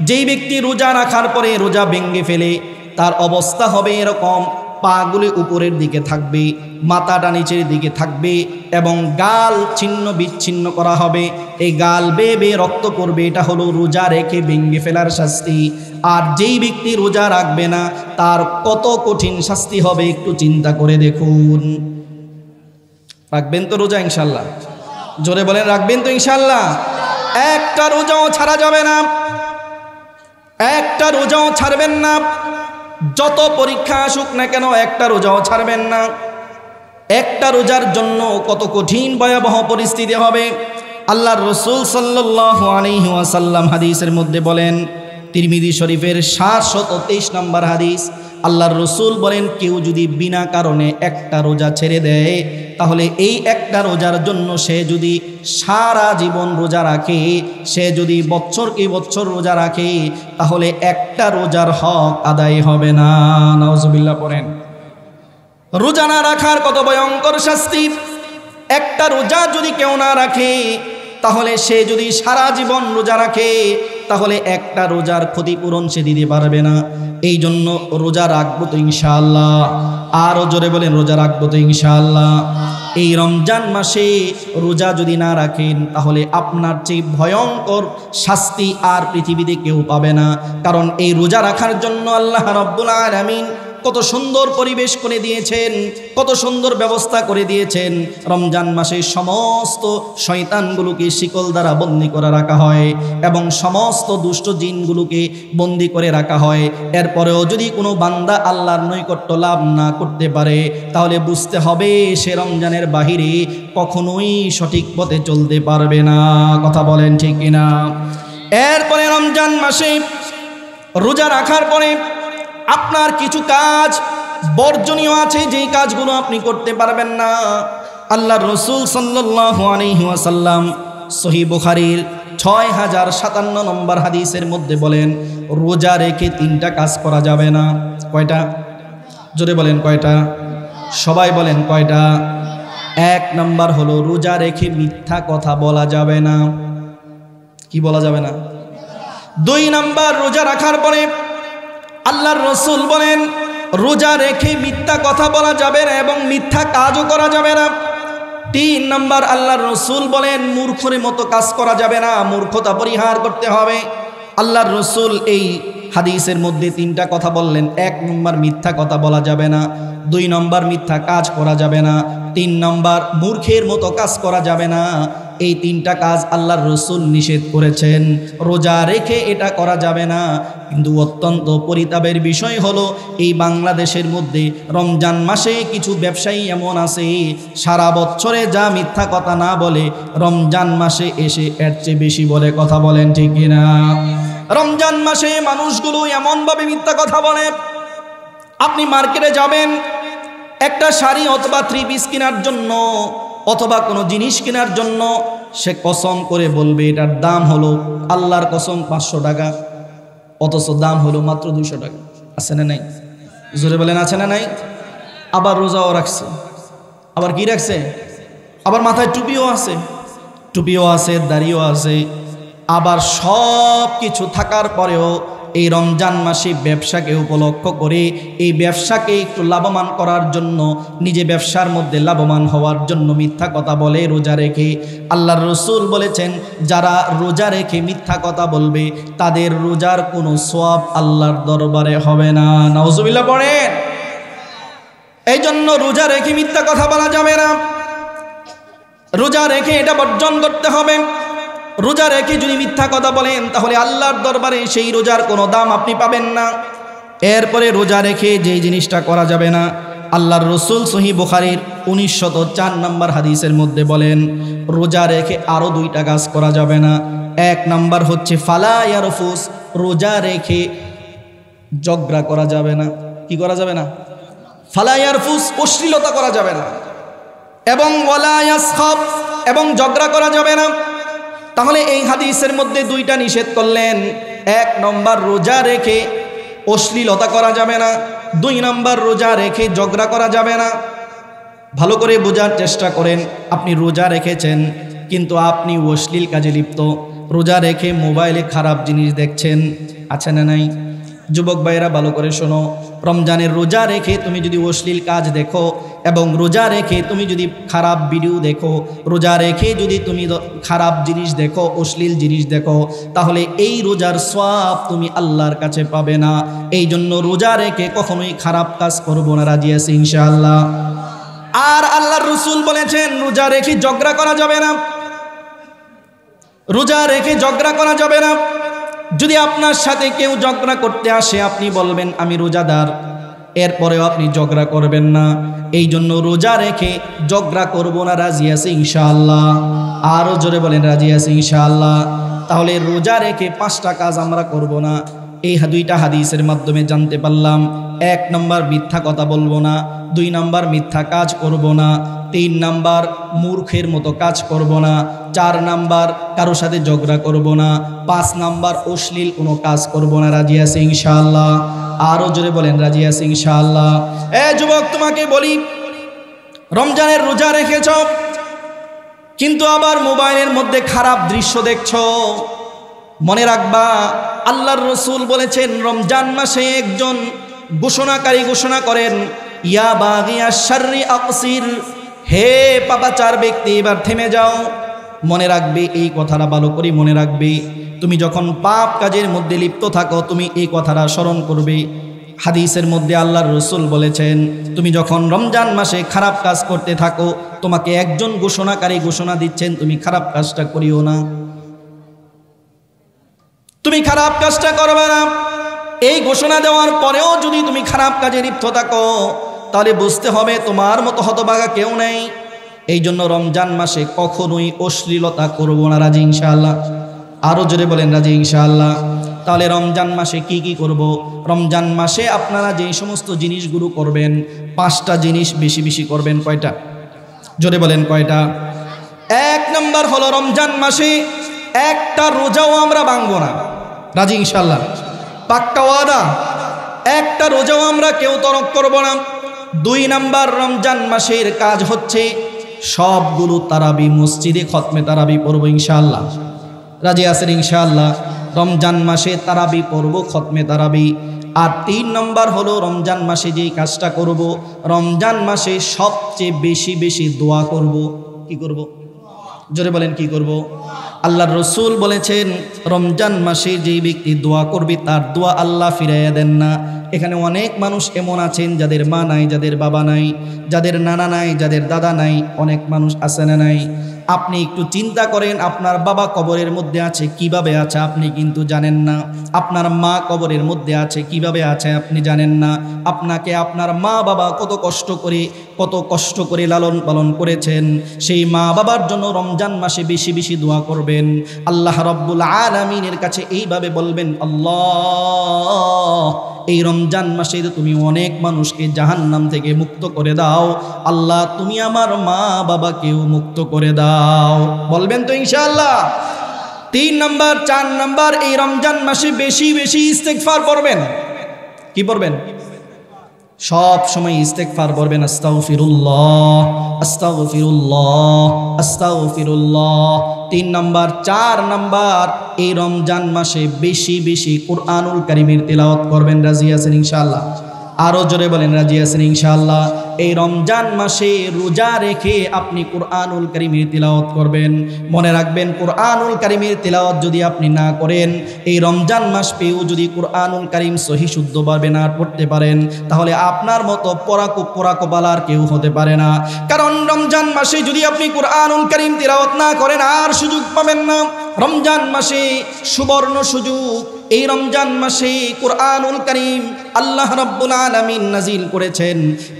যেই ব্যক্তি রোজা রাখার পরে রোজা ভেঙ্গে ফেলে তার অবস্থা হবে এরকম পাগুলি উপরের দিকে থাকবে মাথাটা নিচের দিকে থাকবে এবং গাল ছিন্ন বিচ্ছিন্ন করা হবে এই গাল বেয়ে বেয়ে রক্ত পড়বে এটা হলো রোজা রেখে ভেঙ্গে ফেলার শাস্তি আর যেই ব্যক্তি রোজা রাখবে না তার কত কঠিন শাস্তি হবে একটু চিন্তা করে দেখুন রাখবেন তো রোজা ইনশাল্লাহ জোরে বলেন রাখবেন তো ইনশাল্লাহ একটা রোজাও ছাড়া যাবে না একটা রোজাও ছাড়বেন না যত পরীক্ষা আসুক না কেন একটা রোজাও ছাড়বেন না একটা রোজার জন্য কত কঠিন ভয়াবহ পরিস্থিতি হবে আল্লাহর রসুল সাল্লাসাল্লাম হাদিসের মধ্যে বলেন তিরমিদি শরীফের সাতশত তেইশ নম্বর হাদিস আল্লাহর রসুল বলেন কেউ যদি বিনা কারণে একটা রোজা ছেড়ে দেয় তাহলে এই একটা রোজার জন্য সে যদি সারা জীবন রোজা রাখে সে যদি বছর কি বছর রোজা রাখে তাহলে একটা রোজার হক আদায় হবে না নজবিল্লা পড়েন রোজা না রাখার কত ভয়ঙ্কর শাস্তি একটা রোজা যদি কেউ না রাখে তাহলে সে যদি সারা জীবন রোজা রাখে তাহলে একটা রোজার ক্ষতিপূরণ সে দিতে পারবে না এই জন্য রোজা রাখবো তো ইনশাআল্লাহ আরও জোরে বলেন রোজা রাখবো তো ইনশাআল্লাহ এই রমজান মাসে রোজা যদি না রাখেন তাহলে আপনার যে ভয়ঙ্কর শাস্তি আর পৃথিবীতে কেউ পাবে না কারণ এই রোজা রাখার জন্য আল্লাহ রব্বুল আলামিন কত সুন্দর পরিবেশ করে দিয়েছেন কত সুন্দর ব্যবস্থা করে দিয়েছেন রমজান মাসে সমস্ত শয়তানগুলোকে শিকল দ্বারা বন্দি করে রাখা হয় এবং সমস্ত দুষ্ট জিনগুলোকে বন্দি করে রাখা হয় এরপরেও যদি কোনো বান্দা আল্লাহর নৈকট্য লাভ না করতে পারে তাহলে বুঝতে হবে সে রমজানের বাহিরে কখনোই সঠিক পথে চলতে পারবে না কথা বলেন ঠিক কিনা এরপরে রমজান মাসে রোজা রাখার পরে আপনার কিছু কাজ বর্জনীয় আছে যেই কাজগুলো আপনি করতে পারবেন না আল্লাহ রসুল সাল্লাসাল্লাম সহি বুখারির ছয় হাজার সাতান্ন নম্বর হাদিসের মধ্যে বলেন রোজা রেখে তিনটা কাজ করা যাবে না কয়টা জোরে বলেন কয়টা সবাই বলেন কয়টা এক নম্বর হলো রোজা রেখে মিথ্যা কথা বলা যাবে না কি বলা যাবে না দুই নাম্বার রোজা রাখার পরে আল্লাহর রসুল বলেন রোজা রেখে মিথ্যা কথা বলা যাবে না এবং মিথ্যা কাজও করা যাবে না তিন নম্বর আল্লাহর রসুল বলেন মূর্খের মতো কাজ করা যাবে না মূর্খতা পরিহার করতে হবে আল্লাহর রসুল এই হাদিসের মধ্যে তিনটা কথা বললেন এক নম্বর মিথ্যা কথা বলা যাবে না দুই নম্বর মিথ্যা কাজ করা যাবে না তিন নম্বর মূর্খের মতো কাজ করা যাবে না এই তিনটা কাজ আল্লাহর রসুল নিষেধ করেছেন রোজা রেখে এটা করা যাবে না কিন্তু অত্যন্ত পরিতাপের বিষয় হলো এই বাংলাদেশের মধ্যে রমজান মাসে কিছু ব্যবসায়ী এমন আছে সারা বছরে যা মিথ্যা কথা না বলে রমজান মাসে এসে এর চেয়ে বেশি বলে কথা বলেন ঠিক কিনা রমজান মাসে মানুষগুলো এমনভাবে মিথ্যা কথা বলে আপনি মার্কেটে যাবেন একটা শাড়ি অথবা থ্রি পিস কেনার জন্য অথবা কোনো জিনিস কেনার জন্য সে কসম করে বলবে এটার দাম হলো আল্লাহর কসম পাঁচশো টাকা অথচ দাম হলো মাত্র দুইশো টাকা আছে না নাই জোরে বলেন আছে না নাই আবার রোজাও রাখছে আবার কি রাখছে আবার মাথায় টুপিও আছে টুপিও আছে দাড়িও আছে আবার সব কিছু থাকার পরেও এই রমজান মাসে ব্যবসাকে উপলক্ষ করে এই ব্যবসাকে একটু লাভবান করার জন্য নিজে ব্যবসার মধ্যে লাভবান হওয়ার জন্য মিথ্যা কথা বলে রোজা রেখে আল্লাহর রসুল বলেছেন যারা রোজা রেখে মিথ্যা কথা বলবে তাদের রোজার কোনো সব আল্লাহর দরবারে হবে না নজবিল্লা পড়েন এই জন্য রোজা রেখে মিথ্যা কথা বলা যাবে না রোজা রেখে এটা বর্জন করতে হবে রোজা রেখে যদি মিথ্যা কথা বলেন তাহলে আল্লাহর দরবারে সেই রোজার কোনো দাম আপনি পাবেন না এরপরে রোজা রেখে যেই জিনিসটা করা যাবে না আল্লাহর রসুল সহি বুখারির শত চার নম্বর হাদিসের মধ্যে বলেন রোজা রেখে আরও দুইটা কাজ করা যাবে না এক নাম্বার হচ্ছে ফালা ইয়ারফুস রোজা রেখে জগড়া করা যাবে না কি করা যাবে না ফালা ইয়ারফুস অশ্লীলতা করা যাবে না এবং ওয়ালা ইয়াসখাব এবং জগড়া করা যাবে না তাহলে এই হাদিসের মধ্যে দুইটা নিষেধ করলেন এক নম্বর রোজা রেখে অশ্লীলতা করা যাবে না দুই নম্বর রোজা রেখে ঝগড়া করা যাবে না ভালো করে বোঝার চেষ্টা করেন আপনি রোজা রেখেছেন কিন্তু আপনি অশ্লীল কাজে লিপ্ত রোজা রেখে মোবাইলে খারাপ জিনিস দেখছেন আছে না নাই যুবক ভাইয়েরা ভালো করে শোনো রমজানের রোজা রেখে তুমি যদি অশ্লীল কাজ দেখো এবং রোজা রেখে তুমি যদি খারাপ ভিডিও দেখো রোজা রেখে যদি তুমি খারাপ জিনিস দেখো অশ্লীল জিনিস দেখো তাহলে এই রোজার সব তুমি আল্লাহর কাছে পাবে না এই জন্য রোজা রেখে কখনোই খারাপ কাজ করবো না রাজি আছে ইনশাআল্লাহ আর আল্লাহর রসুল বলেছেন রোজা রেখে ঝগড়া করা যাবে না রোজা রেখে ঝগড়া করা যাবে না যদি আপনার সাথে কেউ ঝগড়া করতে আসে আপনি বলবেন আমি রোজাদার এরপরেও আপনি ঝগড়া করবেন না এই জন্য রোজা রেখে ঝগড়া করবো না রাজি আছে ইনশাআল্লাহ আরও জোরে বলেন রাজি আছে ইনশাআল্লাহ তাহলে রোজা রেখে পাঁচটা কাজ আমরা করব না এই দুইটা হাদিসের মাধ্যমে জানতে পারলাম এক নম্বর মিথ্যা কথা বলবো না দুই নম্বর মিথ্যা কাজ করব না তিন নাম্বার মূর্খের মতো কাজ করব না চার নাম্বার কারো সাথে ঝগড়া করব না পাঁচ নাম্বার অশ্লীল কোনো কাজ করব না রাজি আছে ইনশাআল্লাহ আরও জোরে বলেন রাজিয়া সিং শাহ এ যুবক তোমাকে বলি রমজানের রোজা রেখেছ কিন্তু আবার মোবাইলের মধ্যে খারাপ দৃশ্য দেখছ মনে রাখবা আল্লাহর রসুল বলেছেন রমজান মাসে একজন ঘোষণাকারী ঘোষণা করেন ইয়া বাগিয়া শার্রি আকসির হে পাপাচার ব্যক্তি এবার থেমে যাও মনে রাখবে এই কথাটা ভালো করে মনে রাখবে তুমি যখন পাপ কাজের মধ্যে লিপ্ত থাকো তুমি এই কথাটা স্মরণ করবে হাদিসের মধ্যে আল্লাহর রসুল বলেছেন তুমি যখন রমজান মাসে খারাপ কাজ করতে থাকো তোমাকে একজন ঘোষণাকারী ঘোষণা দিচ্ছেন তুমি খারাপ কাজটা করিও না তুমি খারাপ কাজটা করবে না এই ঘোষণা দেওয়ার পরেও যদি তুমি খারাপ কাজে লিপ্ত থাকো তাহলে বুঝতে হবে তোমার মতো হতবাগা কেউ নেই এই জন্য রমজান মাসে কখনোই অশ্লীলতা করব না রাজি ইনশাআল্লাহ আরও জোরে বলেন রাজি ইনশাআল্লাহ তাহলে রমজান মাসে কি কি করব। রমজান মাসে আপনারা যেই সমস্ত জিনিসগুলো করবেন পাঁচটা জিনিস বেশি বেশি করবেন কয়টা জোরে বলেন কয়টা এক নম্বর হলো রমজান মাসে একটা রোজাও আমরা ভাঙব না রাজি ইনশাল্লাহ পাক্কা ওয়াদা একটা রোজাও আমরা কেউ তরক করব না দুই নাম্বার রমজান মাসের কাজ হচ্ছে সবগুলো তারাবি মসজিদে খতমে তারাবি পড়বো ইনশাআল্লাহ রাজি আসেন ইনশাআল্লাহ রমজান মাসে তারাবি পড়বো খতমে তারাবি আর তিন নম্বর হলো রমজান মাসে যেই কাজটা করব। রমজান মাসে সবচেয়ে বেশি বেশি দোয়া করব কি করব। জোরে বলেন কি করব। আল্লাহর রসুল বলেছেন রমজান মাসে যেই ব্যক্তি দোয়া করবে তার দোয়া আল্লাহ ফিরাইয়া দেন না এখানে অনেক মানুষ এমন আছেন যাদের মা নাই যাদের বাবা নাই যাদের নানা নাই যাদের দাদা নাই অনেক মানুষ আছে না নাই আপনি একটু চিন্তা করেন আপনার বাবা কবরের মধ্যে আছে কিভাবে আছে আপনি কিন্তু জানেন না আপনার মা কবরের মধ্যে আছে কিভাবে আছে আপনি জানেন না আপনাকে আপনার মা বাবা কত কষ্ট করে কত কষ্ট করে লালন পালন করেছেন সেই মা বাবার জন্য রমজান মাসে বেশি বেশি দোয়া করবেন আল্লাহ রব্বুল আলমিনের কাছে এইভাবে বলবেন আল্লাহ এই রমজান মাসে তুমি অনেক মানুষকে জাহান্নাম থেকে মুক্ত করে দাও আল্লাহ তুমি আমার মা বাবাকেও মুক্ত করে দাও দাও বলবেন তো ইনশাআল্লাহ তিন নম্বর চার নম্বর এই রমজান মাসে বেশি বেশি ইস্তেকফার পড়বেন কি পড়বেন সব সময় ইস্তেকফার পড়বেন আস্তাউ ফিরুল্লাহ আস্তাউ ফিরুল্লাহ আস্তাউ ফিরুল্লাহ তিন নম্বর চার নম্বর এই রমজান মাসে বেশি বেশি কোরআনুল কারিমের তেলাওয়াত করবেন রাজি আছেন ইনশাআল্লাহ আরও জোরে বলেন রাজি আসেন ইনশাআল্লাহ এই রমজান মাসে রোজা রেখে আপনি কোরআনুল কারিমের তিলাওয়াত করবেন মনে রাখবেন কোরআনুল কারিমের তিলাওয়াত যদি আপনি না করেন এই রমজান মাস পেয়েও যদি কোরআনুল কারিম সহি শুদ্ধভাবে না পড়তে পারেন তাহলে আপনার মতো পরাকু আর কেউ হতে পারে না কারণ রমজান মাসে যদি আপনি কোরআনুল কারিম তিলাওয়াত না করেন আর সুযোগ পাবেন না রমজান মাসে সুবর্ণ সুযোগ এই রমজান মাসে কোরআনুল করিম আল্লাহ রব্বুল আলমিন নাজিল করেছেন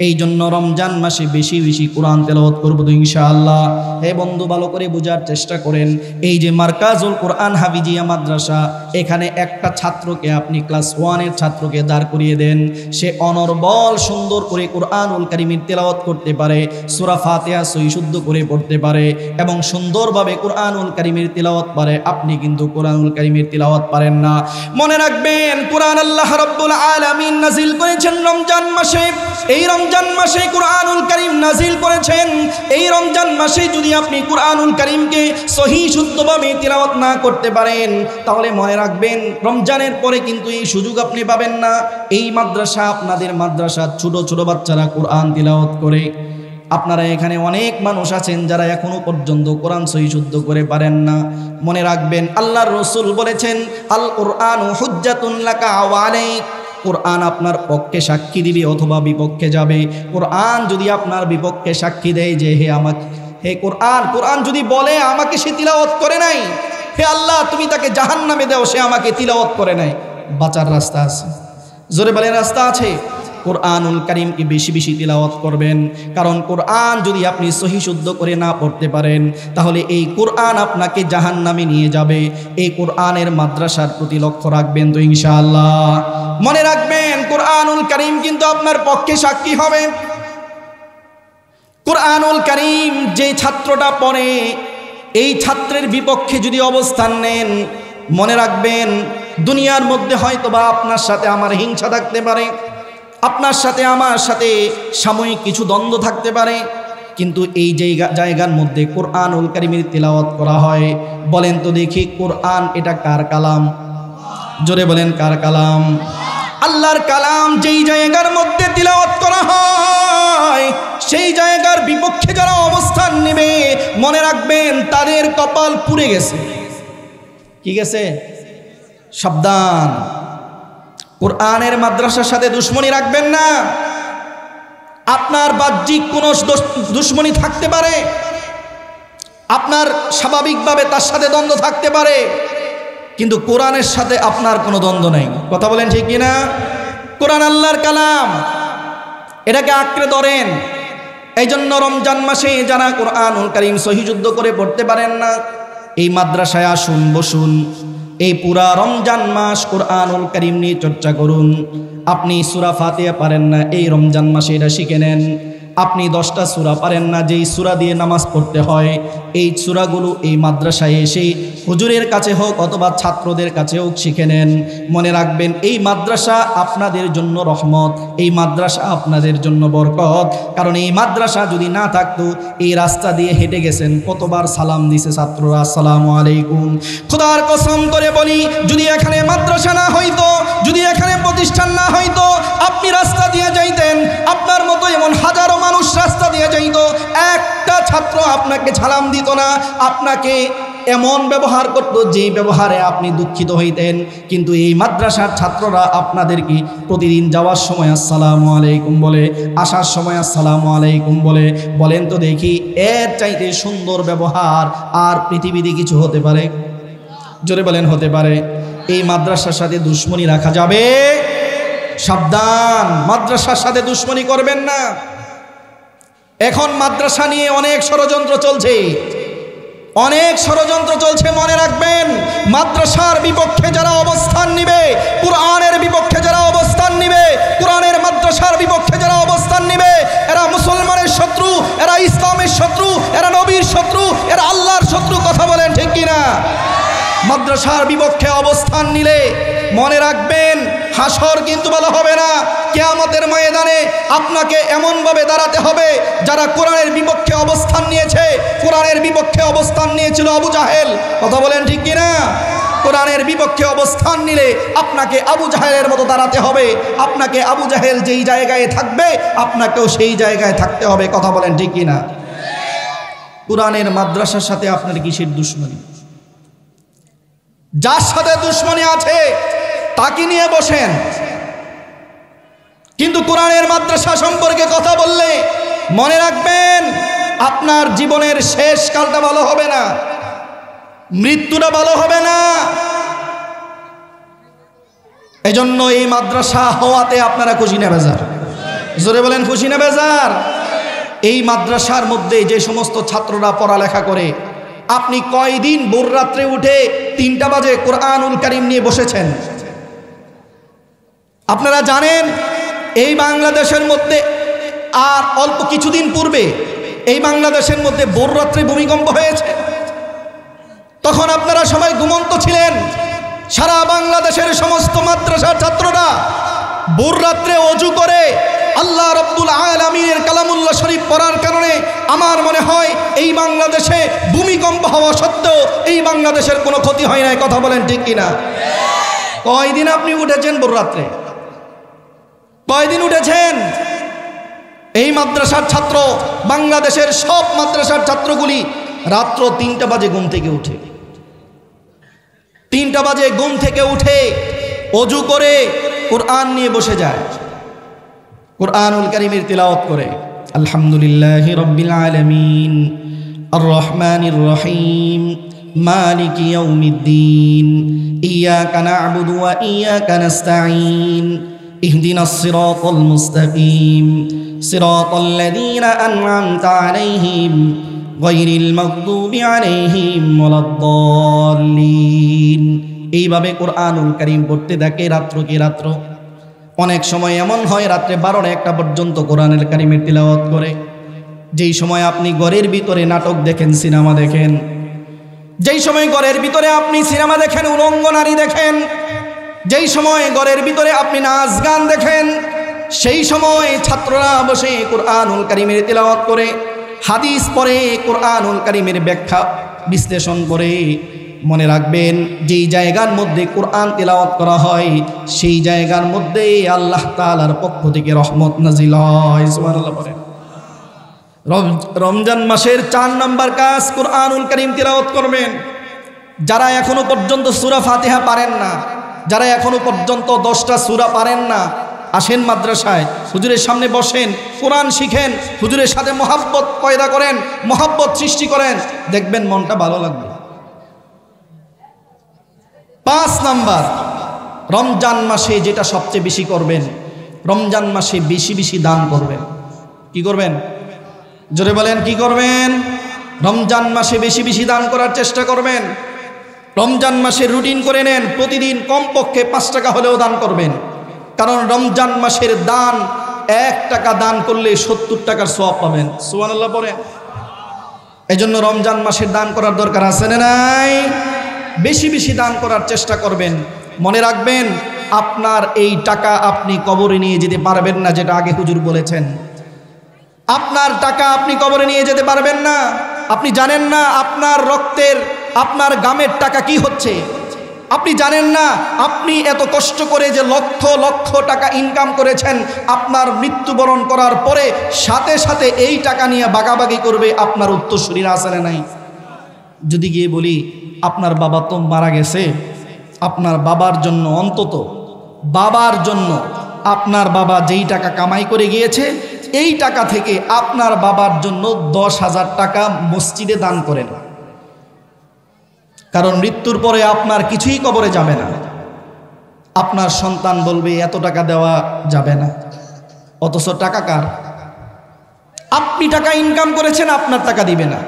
এই জন্য রমজান মাসে বেশি বেশি কোরআন তেলত করব তো ইনশাআল্লাহ হে বন্ধু ভালো করে বোঝার চেষ্টা করেন এই যে মার্কাজুল কোরআন হাবিজিয়া মাদ্রাসা এখানে একটা ছাত্রকে আপনি ক্লাস ওয়ানের ছাত্রকে দাঁড় করিয়ে দেন সে অনর্বল সুন্দর করে কোরআনুল করিমের তেলাওয়াত করতে পারে সুরা ফাতেহা সই শুদ্ধ করে পড়তে পারে এবং সুন্দরভাবে কোরআনুল করিমের তেলাওয়াত পারে আপনি কিন্তু কোরআনুল করিমের তেলাওয়াত পারেন না মনে রাখবেন কোরআন আল্লাহ রব্বুল আলামিন নাজিল করেছেন রমজান মাসে এই রমজান মাসে কোরআনুল করিম নাজিল করেছেন এই রমজান মাসে যদি আপনি কোরআনুল করিমকে সহি শুদ্ধভাবে তিলাওয়াত না করতে পারেন তাহলে মনে রাখবেন রমজানের পরে কিন্তু এই সুযোগ আপনি পাবেন না এই মাদ্রাসা আপনাদের মাদ্রাসা ছোট ছোট বাচ্চারা কোরআন তিলাওয়াত করে আপনারা এখানে অনেক মানুষ আছেন যারা এখনো পর্যন্ত কোরআন সহি শুদ্ধ করে পারেন না মনে রাখবেন আল্লাহর রসুল বলেছেন আল কোরআন হুজ্জাতুল্লাকা কোরআন আপনার পক্ষে সাক্ষী দিবে অথবা বিপক্ষে যাবে কোরআন যদি আপনার বিপক্ষে সাক্ষী দেয় যে হে আমাকে হে কোরআন কোরআন যদি বলে আমাকে সে তিলাওত করে নাই হে আল্লাহ তুমি তাকে জাহান নামে দাও সে আমাকে তিলাওত করে নাই বাঁচার রাস্তা আছে জোরে বলে রাস্তা আছে কোরআনুল কারিমকে বেশি বেশি তিলাওয়াত করবেন কারণ কোরআন যদি আপনি সহি শুদ্ধ করে না পড়তে পারেন তাহলে এই কোরআন আপনাকে জাহান নামে নিয়ে যাবে এই কোরআনের মাদ্রাসার প্রতি লক্ষ্য রাখবেন তো ইনশাআল্লাহ মনে রাখবেন কোরআনুল করিম কিন্তু আপনার পক্ষে সাক্ষী হবে কোরআনুল করিম যে ছাত্রটা পড়ে এই ছাত্রের বিপক্ষে যদি অবস্থান নেন মনে রাখবেন দুনিয়ার মধ্যে হয়তো বা আপনার সাথে আমার হিংসা থাকতে পারে আপনার সাথে আমার সাথে সাময়িক কিছু দ্বন্দ্ব থাকতে পারে কিন্তু এই জায়গা জায়গার মধ্যে কোরআন কারিমের তেলাওয়াত করা হয় বলেন তো দেখি কোরআন এটা কার কালাম জোরে বলেন কার কালাম আল্লাহর কালাম যেই জায়গার মধ্যে তিলাওয়াত করা হয় সেই জায়গার বিপক্ষে যারা অবস্থান নেবে মনে রাখবেন তাদের কপাল পুড়ে গেছে কি গেছে সাবধান কোরআনের মাদ্রাসার সাথে দুশ্মনী রাখবেন না আপনার বাহ্যিক কোনো দুশ্মনী থাকতে পারে আপনার স্বাভাবিকভাবে তার সাথে দ্বন্দ্ব থাকতে পারে কিন্তু কোরআনের সাথে আপনার কোনো দ্বন্দ্ব নেই কথা বলেন ঠিক কিনা কোরআন আল্লাহর কালাম এটাকে আঁকড়ে ধরেন এই জন্য রমজান মাসে যারা কোরআন সহি যুদ্ধ করে পড়তে পারেন না এই মাদ্রাসায় আসুন বসুন এই পুরা রমজান মাস কোরআনুল করিম নিয়ে চর্চা করুন আপনি সুরা ফাতে পারেন না এই রমজান মাসে এটা শিখে নেন আপনি দশটা সুরা পারেন না যেই সুরা দিয়ে নামাজ পড়তে হয় এই সুরাগুলো এই মাদ্রাসায় এসে হুজুরের কাছে হোক অথবা ছাত্রদের কাছে হোক শিখে নেন মনে রাখবেন এই মাদ্রাসা আপনাদের জন্য রহমত এই মাদ্রাসা আপনাদের জন্য বরকত কারণ এই মাদ্রাসা যদি না থাকতো এই রাস্তা দিয়ে হেঁটে গেছেন কতবার সালাম দিছে ছাত্ররা আসসালামু আলাইকুম খোদার কসম করে বলি যদি এখানে মাদ্রাসা না হইতো যদি এখানে প্রতিষ্ঠান না হইতো আপনি রাস্তা দিয়ে যাইতেন আপনার মতো এমন হাজারো মানুষ রাস্তা দিয়ে যাইত একটা ছাত্র আপনাকে ছালাম দিত না আপনাকে এমন ব্যবহার করত যে ব্যবহারে আপনি দুঃখিত হইতেন কিন্তু এই মাদ্রাসার ছাত্ররা আপনাদেরকে প্রতিদিন যাওয়ার সময় আসসালামু আলাইকুম বলে আসার সময় আসসালামু আলাইকুম বলে বলেন তো দেখি এর চাইতে সুন্দর ব্যবহার আর পৃথিবীতে কিছু হতে পারে জোরে বলেন হতে পারে এই মাদ্রাসার সাথে দুশ্মনী রাখা যাবে সাবধান মাদ্রাসার সাথে দুশ্মনী করবেন না এখন মাদ্রাসা নিয়ে অনেক ষড়যন্ত্র চলছে অনেক ষড়যন্ত্র চলছে মনে রাখবেন মাদ্রাসার বিপক্ষে যারা অবস্থান নিবে কোরআনের বিপক্ষে যারা অবস্থান নিবে কোরআনের মাদ্রাসার বিপক্ষে যারা অবস্থান নিবে এরা মুসলমানের শত্রু এরা ইসলামের শত্রু এরা নবীর শত্রু এরা আল্লাহর শত্রু কথা বলেন ঠিক কিনা মাদ্রাসার বিপক্ষে অবস্থান নিলে মনে রাখবেন হাসর কিন্তু ভালো হবে না কেয়ামতের ময়দানে আপনাকে এমনভাবে দাঁড়াতে হবে যারা কোরআনের বিপক্ষে অবস্থান নিয়েছে কোরআনের বিপক্ষে অবস্থান নিয়েছিল আবু জাহেল কথা বলেন ঠিক কিনা কোরআনের বিপক্ষে অবস্থান নিলে আপনাকে আবু জাহেলের মতো দাঁড়াতে হবে আপনাকে আবু জাহেল যেই জায়গায় থাকবে আপনাকেও সেই জায়গায় থাকতে হবে কথা বলেন ঠিক কিনা কোরআনের মাদ্রাসার সাথে আপনার কিসের দুশ্মনী যার সাথে দুশ্মনী আছে তাকে নিয়ে বসেন কিন্তু কোরআনের মাদ্রাসা সম্পর্কে কথা বললে মনে রাখবেন আপনার জীবনের শেষ কালটা ভালো হবে না মৃত্যুটা ভালো হবে না এজন্য এই মাদ্রাসা হওয়াতে আপনারা খুশি না বেজার জোরে বলেন খুশি না বেজার এই মাদ্রাসার মধ্যে যে সমস্ত ছাত্ররা পড়ালেখা করে আপনি কয়দিন বোর রাত্রে উঠে তিনটা বাজে কোরআনুল করিম নিয়ে বসেছেন আপনারা জানেন এই বাংলাদেশের মধ্যে আর অল্প কিছুদিন পূর্বে এই বাংলাদেশের মধ্যে বোর রাত্রে ভূমিকম্প হয়েছে তখন আপনারা সবাই ঘুমন্ত ছিলেন সারা বাংলাদেশের সমস্ত মাদ্রাসার ছাত্ররা ভোর রাত্রে অজু করে আল্লাহ রব্দুল আলমিনের কালামুল্লা শরীফ পড়ার কারণে আমার মনে হয় এই বাংলাদেশে ভূমিকম্প হওয়া সত্ত্বেও এই বাংলাদেশের কোনো ক্ষতি হয় নাই কথা বলেন ঠিক কিনা কয়দিন আপনি উঠেছেন ভোর রাত্রে কয়দিন উঠেছেন এই মাদ্রাসার ছাত্র বাংলাদেশের সব মাদ্রাসার ছাত্রগুলি রাত্র তিনটা বাজে ঘুম থেকে উঠে তিনটা বাজে ঘুম থেকে উঠে অজু করে কোরআন নিয়ে বসে যায় কোরআনুল করিমের তিলাওত করে আলহামদুলিল্লাহ রব্বিল আলমিন আর রহমানির রহিম মালিক ইয়াউমিদ্দিন ইয়াকা না'বুদু ওয়া ইয়াকা নাস্তাঈন ইহদিনাস সিরাতাল মুস্তাকিম সিরাতাল লাযীনা আন'আমতা আলাইহিম গায়রিল মাগদুবি আলাইহিম ওয়ালাদ-দাল্লিন এইভাবে কোরআনুল করিম পড়তে থাকে রাত্র কি রাত্র অনেক সময় এমন হয় রাত্রে বারোটা একটা পর্যন্ত কোরআনের কারিমের তিলাওয়াত করে যেই সময় আপনি ঘরের ভিতরে নাটক দেখেন সিনেমা দেখেন যেই সময় ঘরের ভিতরে আপনি সিনেমা দেখেন উলঙ্গ নারী দেখেন যেই সময় ঘরের ভিতরে আপনি নাচ গান দেখেন সেই সময় ছাত্ররা বসে কোরআনুল করিমের তিলাওয়াত করে হাদিস পরে কোরআনুল করিমের ব্যাখ্যা বিশ্লেষণ করে মনে রাখবেন যেই জায়গার মধ্যে কোরআন তেলাওয়াত করা হয় সেই জায়গার মধ্যে আল্লাহ তালার পক্ষ থেকে রহমত নাজিল হয় রমজান মাসের চার নম্বর কাজ কোরআনুল করিম তেলাওয়াত করবেন যারা এখনো পর্যন্ত সুরা ফাতেহা পারেন না যারা এখনো পর্যন্ত দশটা সুরা পারেন না আসেন মাদ্রাসায় হুজুরের সামনে বসেন কোরআন শিখেন হুজুরের সাথে মহাব্বত পয়দা করেন মহাব্বত সৃষ্টি করেন দেখবেন মনটা ভালো লাগবে পাঁচ নাম্বার রমজান মাসে যেটা সবচেয়ে বেশি করবেন রমজান মাসে বেশি বেশি দান করবেন কি করবেন জোরে বলেন কি করবেন রমজান মাসে বেশি বেশি দান করার চেষ্টা করবেন রমজান মাসে রুটিন করে নেন প্রতিদিন কমপক্ষে পাঁচ টাকা হলেও দান করবেন কারণ রমজান মাসের দান এক টাকা দান করলে সত্তর টাকার সব পাবেন সুবান আল্লাহ পরে এই জন্য রমজান মাসের দান করার দরকার আছে না নাই বেশি বেশি দান করার চেষ্টা করবেন মনে রাখবেন আপনার এই টাকা আপনি কবরে নিয়ে যেতে পারবেন না যেটা আগে হুজুর বলেছেন আপনার টাকা আপনি কবরে নিয়ে যেতে পারবেন না আপনি জানেন না আপনার রক্তের আপনার গামের টাকা কি হচ্ছে আপনি জানেন না আপনি এত কষ্ট করে যে লক্ষ লক্ষ টাকা ইনকাম করেছেন আপনার মৃত্যুবরণ করার পরে সাথে সাথে এই টাকা নিয়ে বাগাবাগি করবে আপনার উত্তরসূরিরা আসলে নাই যদি গিয়ে বলি আপনার বাবা তো মারা গেছে আপনার বাবার জন্য অন্তত বাবার জন্য আপনার বাবা যেই টাকা কামাই করে গিয়েছে এই টাকা থেকে আপনার বাবার জন্য দশ হাজার টাকা মসজিদে দান করেন কারণ মৃত্যুর পরে আপনার কিছুই কবরে যাবে না আপনার সন্তান বলবে এত টাকা দেওয়া যাবে না অথচ টাকা কার আপনি টাকা ইনকাম করেছেন আপনার টাকা দিবে না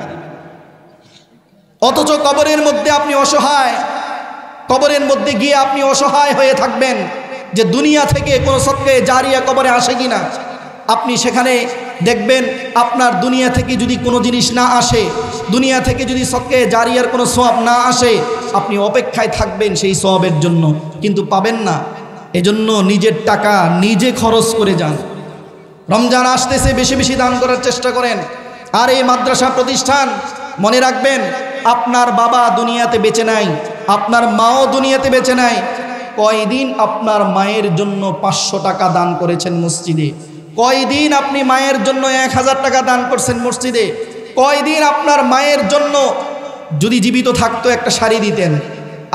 অথচ কবরের মধ্যে আপনি অসহায় কবরের মধ্যে গিয়ে আপনি অসহায় হয়ে থাকবেন যে দুনিয়া থেকে কোনো সত্যে জারিয়া কবরে আসে কি না আপনি সেখানে দেখবেন আপনার দুনিয়া থেকে যদি কোনো জিনিস না আসে দুনিয়া থেকে যদি সত্যে জারিয়ার কোনো সব না আসে আপনি অপেক্ষায় থাকবেন সেই সবের জন্য কিন্তু পাবেন না এজন্য নিজের টাকা নিজে খরচ করে যান রমজান আসতেছে বেশি বেশি দান করার চেষ্টা করেন আর এই মাদ্রাসা প্রতিষ্ঠান মনে রাখবেন আপনার বাবা দুনিয়াতে বেঁচে নাই আপনার মাও দুনিয়াতে বেঁচে নাই কয়দিন আপনার মায়ের জন্য পাঁচশো টাকা দান করেছেন মসজিদে কয়দিন আপনি মায়ের জন্য এক হাজার টাকা দান করছেন মসজিদে কয়দিন আপনার মায়ের জন্য যদি জীবিত থাকতো একটা শাড়ি দিতেন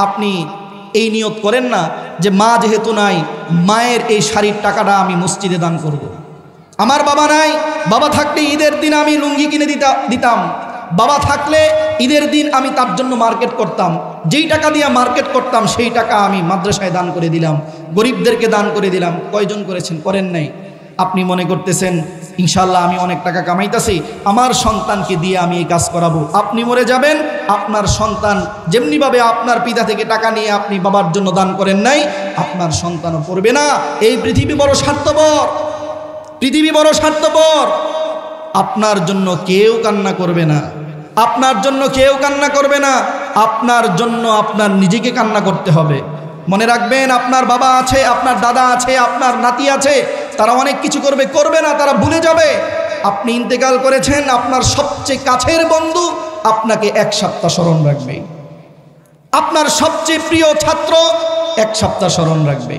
আপনি এই নিয়ত করেন না যে মা যেহেতু নাই মায়ের এই শাড়ির টাকাটা আমি মসজিদে দান করব। আমার বাবা নাই বাবা থাকলে ঈদের দিন আমি লুঙ্গি কিনে দিতাম বাবা থাকলে ঈদের দিন আমি তার জন্য মার্কেট করতাম যেই টাকা দিয়ে মার্কেট করতাম সেই টাকা আমি মাদ্রাসায় দান করে দিলাম গরিবদেরকে দান করে দিলাম কয়জন করেছেন করেন নাই আপনি মনে করতেছেন ইনশাল্লাহ আমি অনেক টাকা কামাইতেছি আমার সন্তানকে দিয়ে আমি এই কাজ করাবো আপনি মরে যাবেন আপনার সন্তান যেমনিভাবে আপনার পিতা থেকে টাকা নিয়ে আপনি বাবার জন্য দান করেন নাই আপনার সন্তানও পড়বে না এই পৃথিবী বড় স্বার্থপর পৃথিবী বড় স্বার্থপর আপনার জন্য কেউ কান্না করবে না আপনার জন্য কেউ কান্না করবে না আপনার জন্য আপনার নিজেকে কান্না করতে হবে মনে রাখবেন আপনার বাবা আছে আপনার দাদা আছে আপনার নাতি আছে তারা অনেক কিছু করবে করবে না তারা ভুলে যাবে আপনি ইন্তেকাল করেছেন আপনার সবচেয়ে কাছের বন্ধু আপনাকে এক সপ্তাহ স্মরণ রাখবে আপনার সবচেয়ে প্রিয় ছাত্র এক সপ্তাহ স্মরণ রাখবে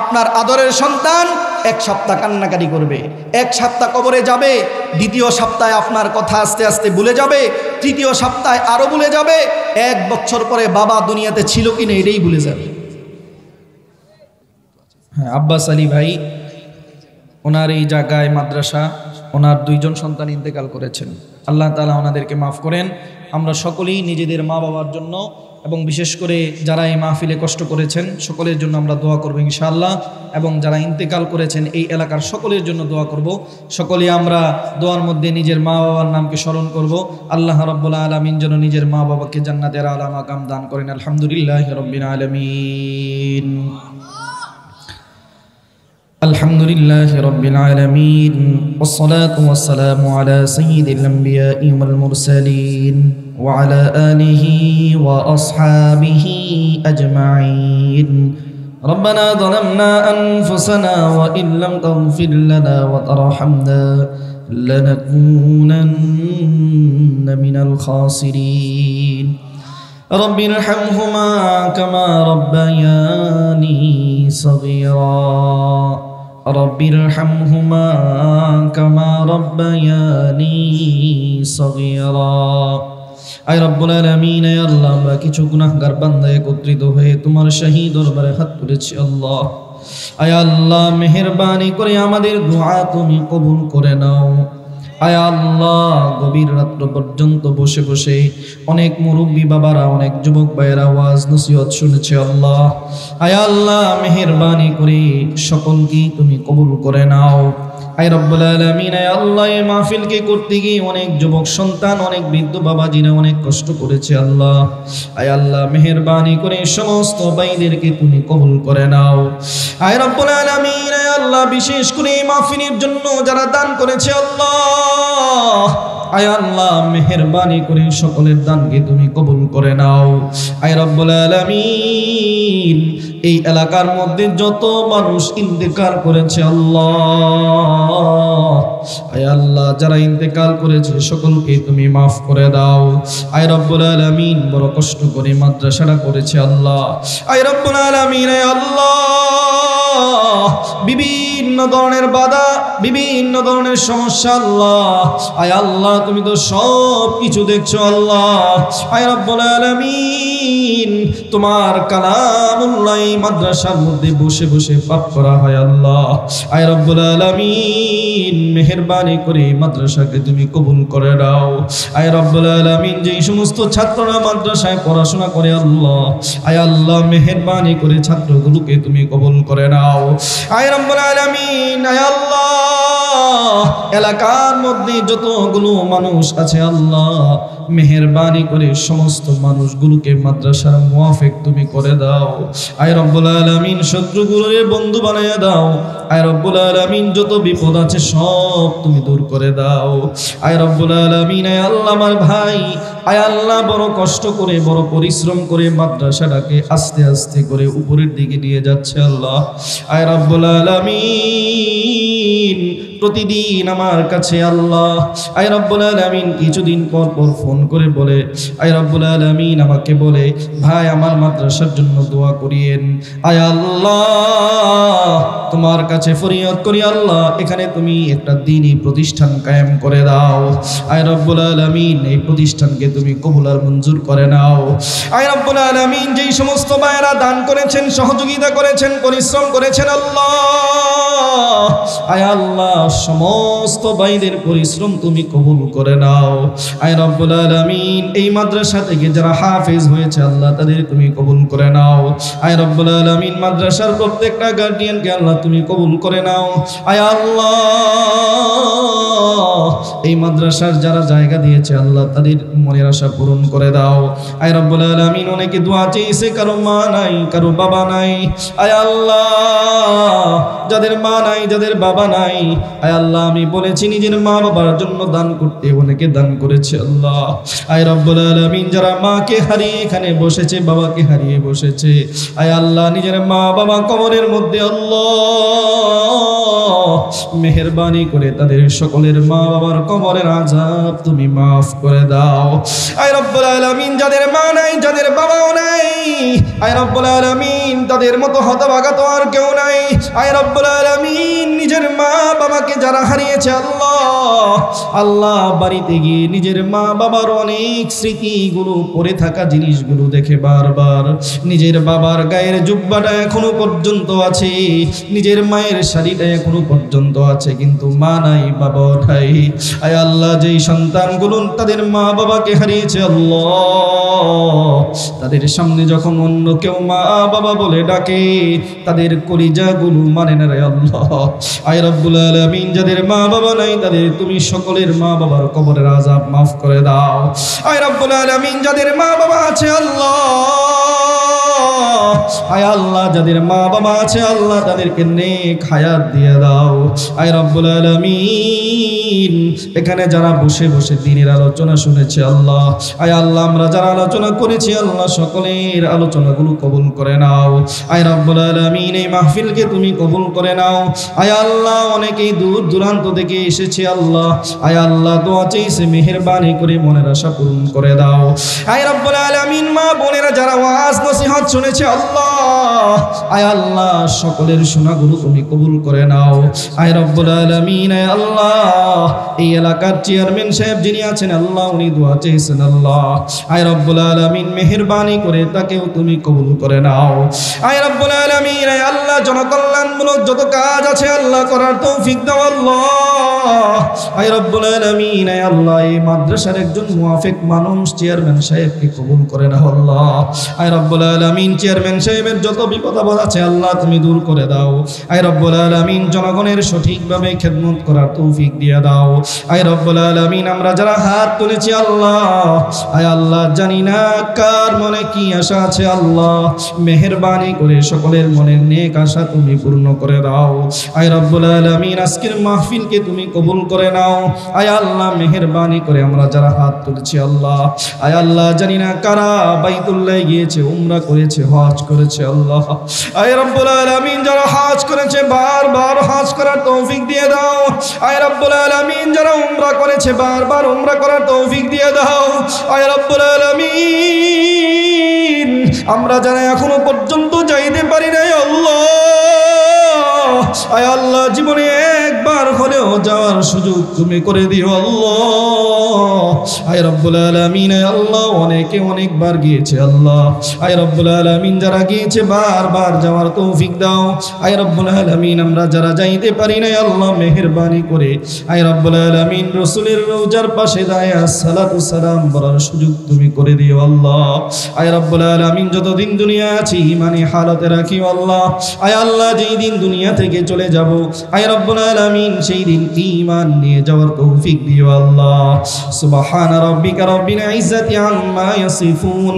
আপনার আদরের সন্তান এক সপ্তাহ কান্নাকাটি করবে এক সপ্তাহ কবরে যাবে দ্বিতীয় সপ্তাহে আপনার কথা আস্তে আস্তে ভুলে যাবে তৃতীয় সপ্তাহে আরও ভুলে যাবে এক বছর পরে বাবা দুনিয়াতে ছিল কি না এটাই ভুলে যাবে হ্যাঁ আব্বাস আলী ভাই ওনার এই জায়গায় মাদ্রাসা ওনার দুইজন সন্তান ইন্তেকাল করেছেন আল্লাহ তালা ওনাদেরকে মাফ করেন আমরা সকলেই নিজেদের মা বাবার জন্য এবং বিশেষ করে যারা এই মাহফিলে কষ্ট করেছেন সকলের জন্য আমরা দোয়া করবো ইনশাআল্লাহ এবং যারা ইন্তেকাল করেছেন এই এলাকার সকলের জন্য দোয়া করব। সকলে আমরা দোয়ার মধ্যে নিজের মা বাবার নামকে স্মরণ করব। আল্লাহ রব্বুল্লাহ আলমিন যেন নিজের মা বাবাকে জান্নাতের আলাম কাম দান করেন আলহামদুলিল্লাহ রব্বিন আলমিন الحمد لله رب العالمين والصلاة والسلام على سيد الأنبياء والمرسلين وعلى آله وأصحابه أجمعين ربنا ظلمنا أنفسنا وإن لم تغفر لنا وترحمنا لنكونن من الخاسرين رب ارحمهما كما ربياني صغيرا رب ارحمهما كما ربياني صغيرا আই রব্বুল আলামিন আয় আল্লাহ আমরা কিছু গুনাহগার বান্দা একত্রিত হয়ে তোমার শাহী দরবারে হাত তুলেছি আল্লাহ আয় আল্লাহ মেহেরবানি করে আমাদের দোয়া তুমি কবুল করে নাও আয় আল্লাহ গভীর রাত্র পর্যন্ত বসে বসে অনেক মুরব্বী বাবারা অনেক যুবক ভাইয়েরা আওয়াজ নসিহত শুনেছে আল্লাহ আয় আল্লাহ মেহেরবানি করে সকলকেই তুমি কবুল করে নাও হাই রব্বুল আলমিন আল্লাহ এই মাহফিলকে করতে গিয়ে অনেক যুবক সন্তান অনেক বৃদ্ধ বাবা বাবাজিরা অনেক কষ্ট করেছে আল্লাহ আয় আল্লাহ মেহরবানি করে সমস্ত বাইদেরকে তুমি কবুল করে নাও আয় রব্বুল আলমিন আল্লাহ বিশেষ করে এই মাহফিলের জন্য যারা দান করেছে আল্লাহ আয় আল্লাহ মেহেরবানি করে সকলের দানকে তুমি কবুল করে নাও আয় রব্বুল আলামিন এই এলাকার মধ্যে যত মানুষ ইন্তেকার করেছে আল্লাহ আয় আল্লাহ যারা ইন্তেকাল করেছে সকলকে তুমি মাফ করে দাও আয় রব্বুল আলামিন বড় কষ্ট করে মাদ্রাসাটা করেছে আল্লাহ আয় রব্বুল আলামিন আয় আল্লাহ বিভিন্ন ধরনের বাধা বিভিন্ন ধরনের সমস্যা আল্লাহ আয় আল্লাহ তুমি তো সব কিছু দেখছো আল্লাহ আয় রব্বুল আলামিন তোমার কালামুল্লাহ মাদ্রাসার মধ্যে বসে বসে পাপ করা হয় আল্লাহ আয় রব্বুল আলামিন মেহেরবানি করে মাদ্রাসাকে তুমি কবুল করে দাও আয় রব্বুল আলামিন যেই সমস্ত ছাত্ররা মাদ্রাসায় পড়াশোনা করে আল্লাহ আয় আল্লাহ মেহেরবানি করে ছাত্রগুলোকে তুমি কবুল করে দাও দাও আয় রব্বুল আলামিন আল্লাহ এলাকার মধ্যে যতগুলো মানুষ আছে আল্লাহ মেহেরবানি করে সমস্ত মানুষগুলোকে মাদ্রাসার মুয়াফেক তুমি করে দাও আয় রব্বুল আলামিন শত্রুগুলোরে বন্ধু বানায় দাও আয় রব্বুল আলামিন যত বিপদ আছে সব তুমি দূর করে দাও আয় রব্বুল আলামিন আয় আল্লাহ আমার ভাই আয় আল্লাহ বড় কষ্ট করে বড় পরিশ্রম করে মাদ্রাসাটাকে আস্তে আস্তে করে উপরের দিকে নিয়ে যাচ্ছে আল্লাহ আয় রব্বুল আলামিন প্রতিদিন আমার কাছে আল্লাহ আয় রব্বুল আলামিন কিছুদিন পর পর ফোন করে বলে আয় রব্বুল আলামিন আমাকে বলে ভাই আমার মাদ্রাসার জন্য দোয়া করিয়েন আয় আল্লাহ তোমার কাছে কাছে ফরিয়াদ করি আল্লাহ এখানে তুমি একটা দিনই প্রতিষ্ঠান কায়েম করে দাও আয় রব্বুল আলমিন এই প্রতিষ্ঠানকে তুমি কবুল আর মঞ্জুর করে নাও আয় রব্বুল আলমিন যেই সমস্ত মায়েরা দান করেছেন সহযোগিতা করেছেন পরিশ্রম করেছেন আল্লাহ আয় আল্লাহ সমস্ত বাইদের পরিশ্রম তুমি কবুল করে নাও আয় রব্বুল আলমিন এই মাদ্রাসা থেকে যারা হাফেজ হয়েছে আল্লাহ তাদের তুমি কবুল করে নাও আয় রব্বুল আলমিন মাদ্রাসার প্রত্যেকটা গার্ডিয়ানকে আল্লাহ তুমি কবুল কবুল করে নাও আয় আল্লাহ এই মাদ্রাসার যারা জায়গা দিয়েছে আল্লাহ তাদের মনের আশা পূরণ করে দাও আয় রব্বুল আলামিন অনেকে দোয়া চেয়েছে কারো মা নাই কারো বাবা নাই আয় আল্লাহ যাদের মা নাই যাদের বাবা নাই আয় আল্লাহ আমি বলেছি নিজের মা বাবার জন্য দান করতে অনেকে দান করেছে আল্লাহ আয় রব্বুল আলামিন যারা মাকে হারিয়ে এখানে বসেছে বাবাকে হারিয়ে বসেছে আয় আল্লাহ নিজের মা বাবা কবরের মধ্যে আল্লাহ মেহরবানি করে তাদের সকলের মা বাবার কবরের আজাব তুমি মাফ করে দাও আয় রব্বুল আলামিন যাদের মা নাই যাদের বাবাও নাই আয় রব্বুল আলামিন তাদের মতো হতভাগা তো আর কেউ নাই আয় রব্বুল আলামিন নিজের মা বাবাকে যারা হারিয়েছে আল্লাহ আল্লাহ বাড়িতে গিয়ে নিজের মা বাবার অনেক স্মৃতিগুলো পড়ে থাকা জিনিসগুলো দেখে বারবার নিজের বাবার গায়ের জুব্বাটা এখনো পর্যন্ত আছে নিজের মায়ের মায়ের শাড়িটা এখনো পর্যন্ত আছে কিন্তু মা নাই বাবা নাই আয় আল্লাহ যেই সন্তানগুলো তাদের মা বাবাকে হারিয়েছে আল্লাহ তাদের সামনে যখন অন্য কেউ মা বাবা বলে ডাকে তাদের কলিজাগুলো মানে না রে আল্লাহ আয় রব্বুল আলমিন যাদের মা বাবা নাই তাদের তুমি সকলের মা বাবার কবরের আজাব মাফ করে দাও আয় রব্বুল আলমিন যাদের মা বাবা আছে আল্লাহ আয় আল্লাহ যাদের মা বাবা আছে আল্লাহ তাদেরকে নেক হায়াত দিয়ে দাও আয় রব্বুল আলামিন এখানে যারা বসে বসে দিনের আলোচনা শুনেছে আল্লাহ আয় আল্লাহ আমরা যারা আলোচনা করেছি আল্লাহ সকলের আলোচনাগুলো কবুল করে নাও আয় রব্বুল আলামিন এই মাহফিলকে তুমি কবুল করে নাও আয় আল্লাহ অনেকেই দূর দূরান্ত থেকে এসেছে আল্লাহ আয় আল্লাহ দোয়া চেয়েছে মেহেরবানি করে মনের আশা পূরণ করে দাও আয় রব্বুল আলামিন মা বোনেরা যারা ওয়াজ নসিহত শুনে করেছে আল্লাহ আয় আল্লাহ সকলের সোনাগুলো তুমি কবুল করে নাও আয় রব্বুল আলমিন আল্লাহ এই এলাকার চেয়ারম্যান সাহেব যিনি আছেন আল্লাহ উনি দোয়া চেয়েছেন আল্লাহ আয় রব্বুল আলমিন মেহরবানি করে তাকেও তুমি কবুল করে নাও আয় রব্বুল আলমিন আল্লাহ জনকল্যাণমূলক যত কাজ আছে আল্লাহ করার তৌফিক দাও আল্লাহ আয় রব্বুল আলমিন আল্লাহ এই মাদ্রাসার একজন মুয়াফিক মানুষ চেয়ারম্যান সাহেবকে কবুল করে নাও আল্লাহ আয় রব্বুল আলমিন চেয়ারম্যান সাহেবের যত বিপদ আপদ আছে আল্লাহ তুমি দূর করে দাও আই রব্বুল আলমিন জনগণের সঠিকভাবে খেদমত করার তৌফিক দিয়ে দাও আই রব্বুল আলমিন আমরা যারা হাত তুলেছি আল্লাহ আয় আল্লাহ জানি না কার মনে কি আশা আছে আল্লাহ মেহরবানি করে সকলের মনের নেক আশা তুমি পূর্ণ করে দাও আই রব্বুল আলমিন আজকের মাহফিলকে তুমি কবুল করে নাও আয় আল্লাহ মেহরবানি করে আমরা যারা হাত তুলেছি আল্লাহ আয় আল্লাহ জানি না কারা বাইতুল্লায় গিয়েছে উমরা করেছে হাজ করেছে আল্লাহ আয় রব্বুল আলামিন যারা হাজ করেছে বারবার হাজ করার তৌফিক দিয়ে দাও আয় রব্বুল আলামিন যারা উমরা করেছে বারবার উমরা করার তৌফিক দিয়ে দাও আয় রব্বুল আলামিন আমরা যারা এখনো পর্যন্ত যাইতে পারি নাই আল্লাহ আয় আল্লাহ জীবনে আমার হলেও যাওয়ার সুযোগ তুমি করে দিও আল্লাহ আল্লাহ অনেকে অনেকবার গিয়েছে আল্লাহ আয় রব্বুল আলমিন যারা গিয়েছে বারবার যাওয়ার তৌফিক দাও আয় রব্বুল আলমিন আমরা যারা যাইতে পারি না আল্লাহ মেহরবানি করে আয় রব্বুল আলমিন রসুলের রোজার পাশে দায় সালাতু সালাম বলার সুযোগ তুমি করে দিও আল্লাহ আয় রব্বুল আলমিন যতদিন দুনিয়া আছি মানে হালতে রাখি আল্লাহ আয় আল্লাহ যেই দিন দুনিয়া থেকে চলে যাব আয় রব্বুল আলমিন দিন সেই দিন ইমান নিয়ে যাওয়ার তৌফিক দিও আল্লাহ সুবহান রাব্বিকা রব্বিল ইজ্জাতি আম্মা ইয়াসিফুন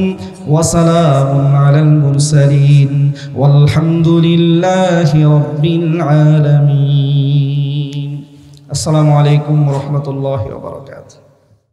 ওয়া সালামুন আলাল মুরসালিন ওয়ালহামদুলিল্লাহি রাব্বিল আলামিন আসসালামু আলাইকুম ওয়া রাহমাতুল্লাহি ওয়া বারাকাতুহু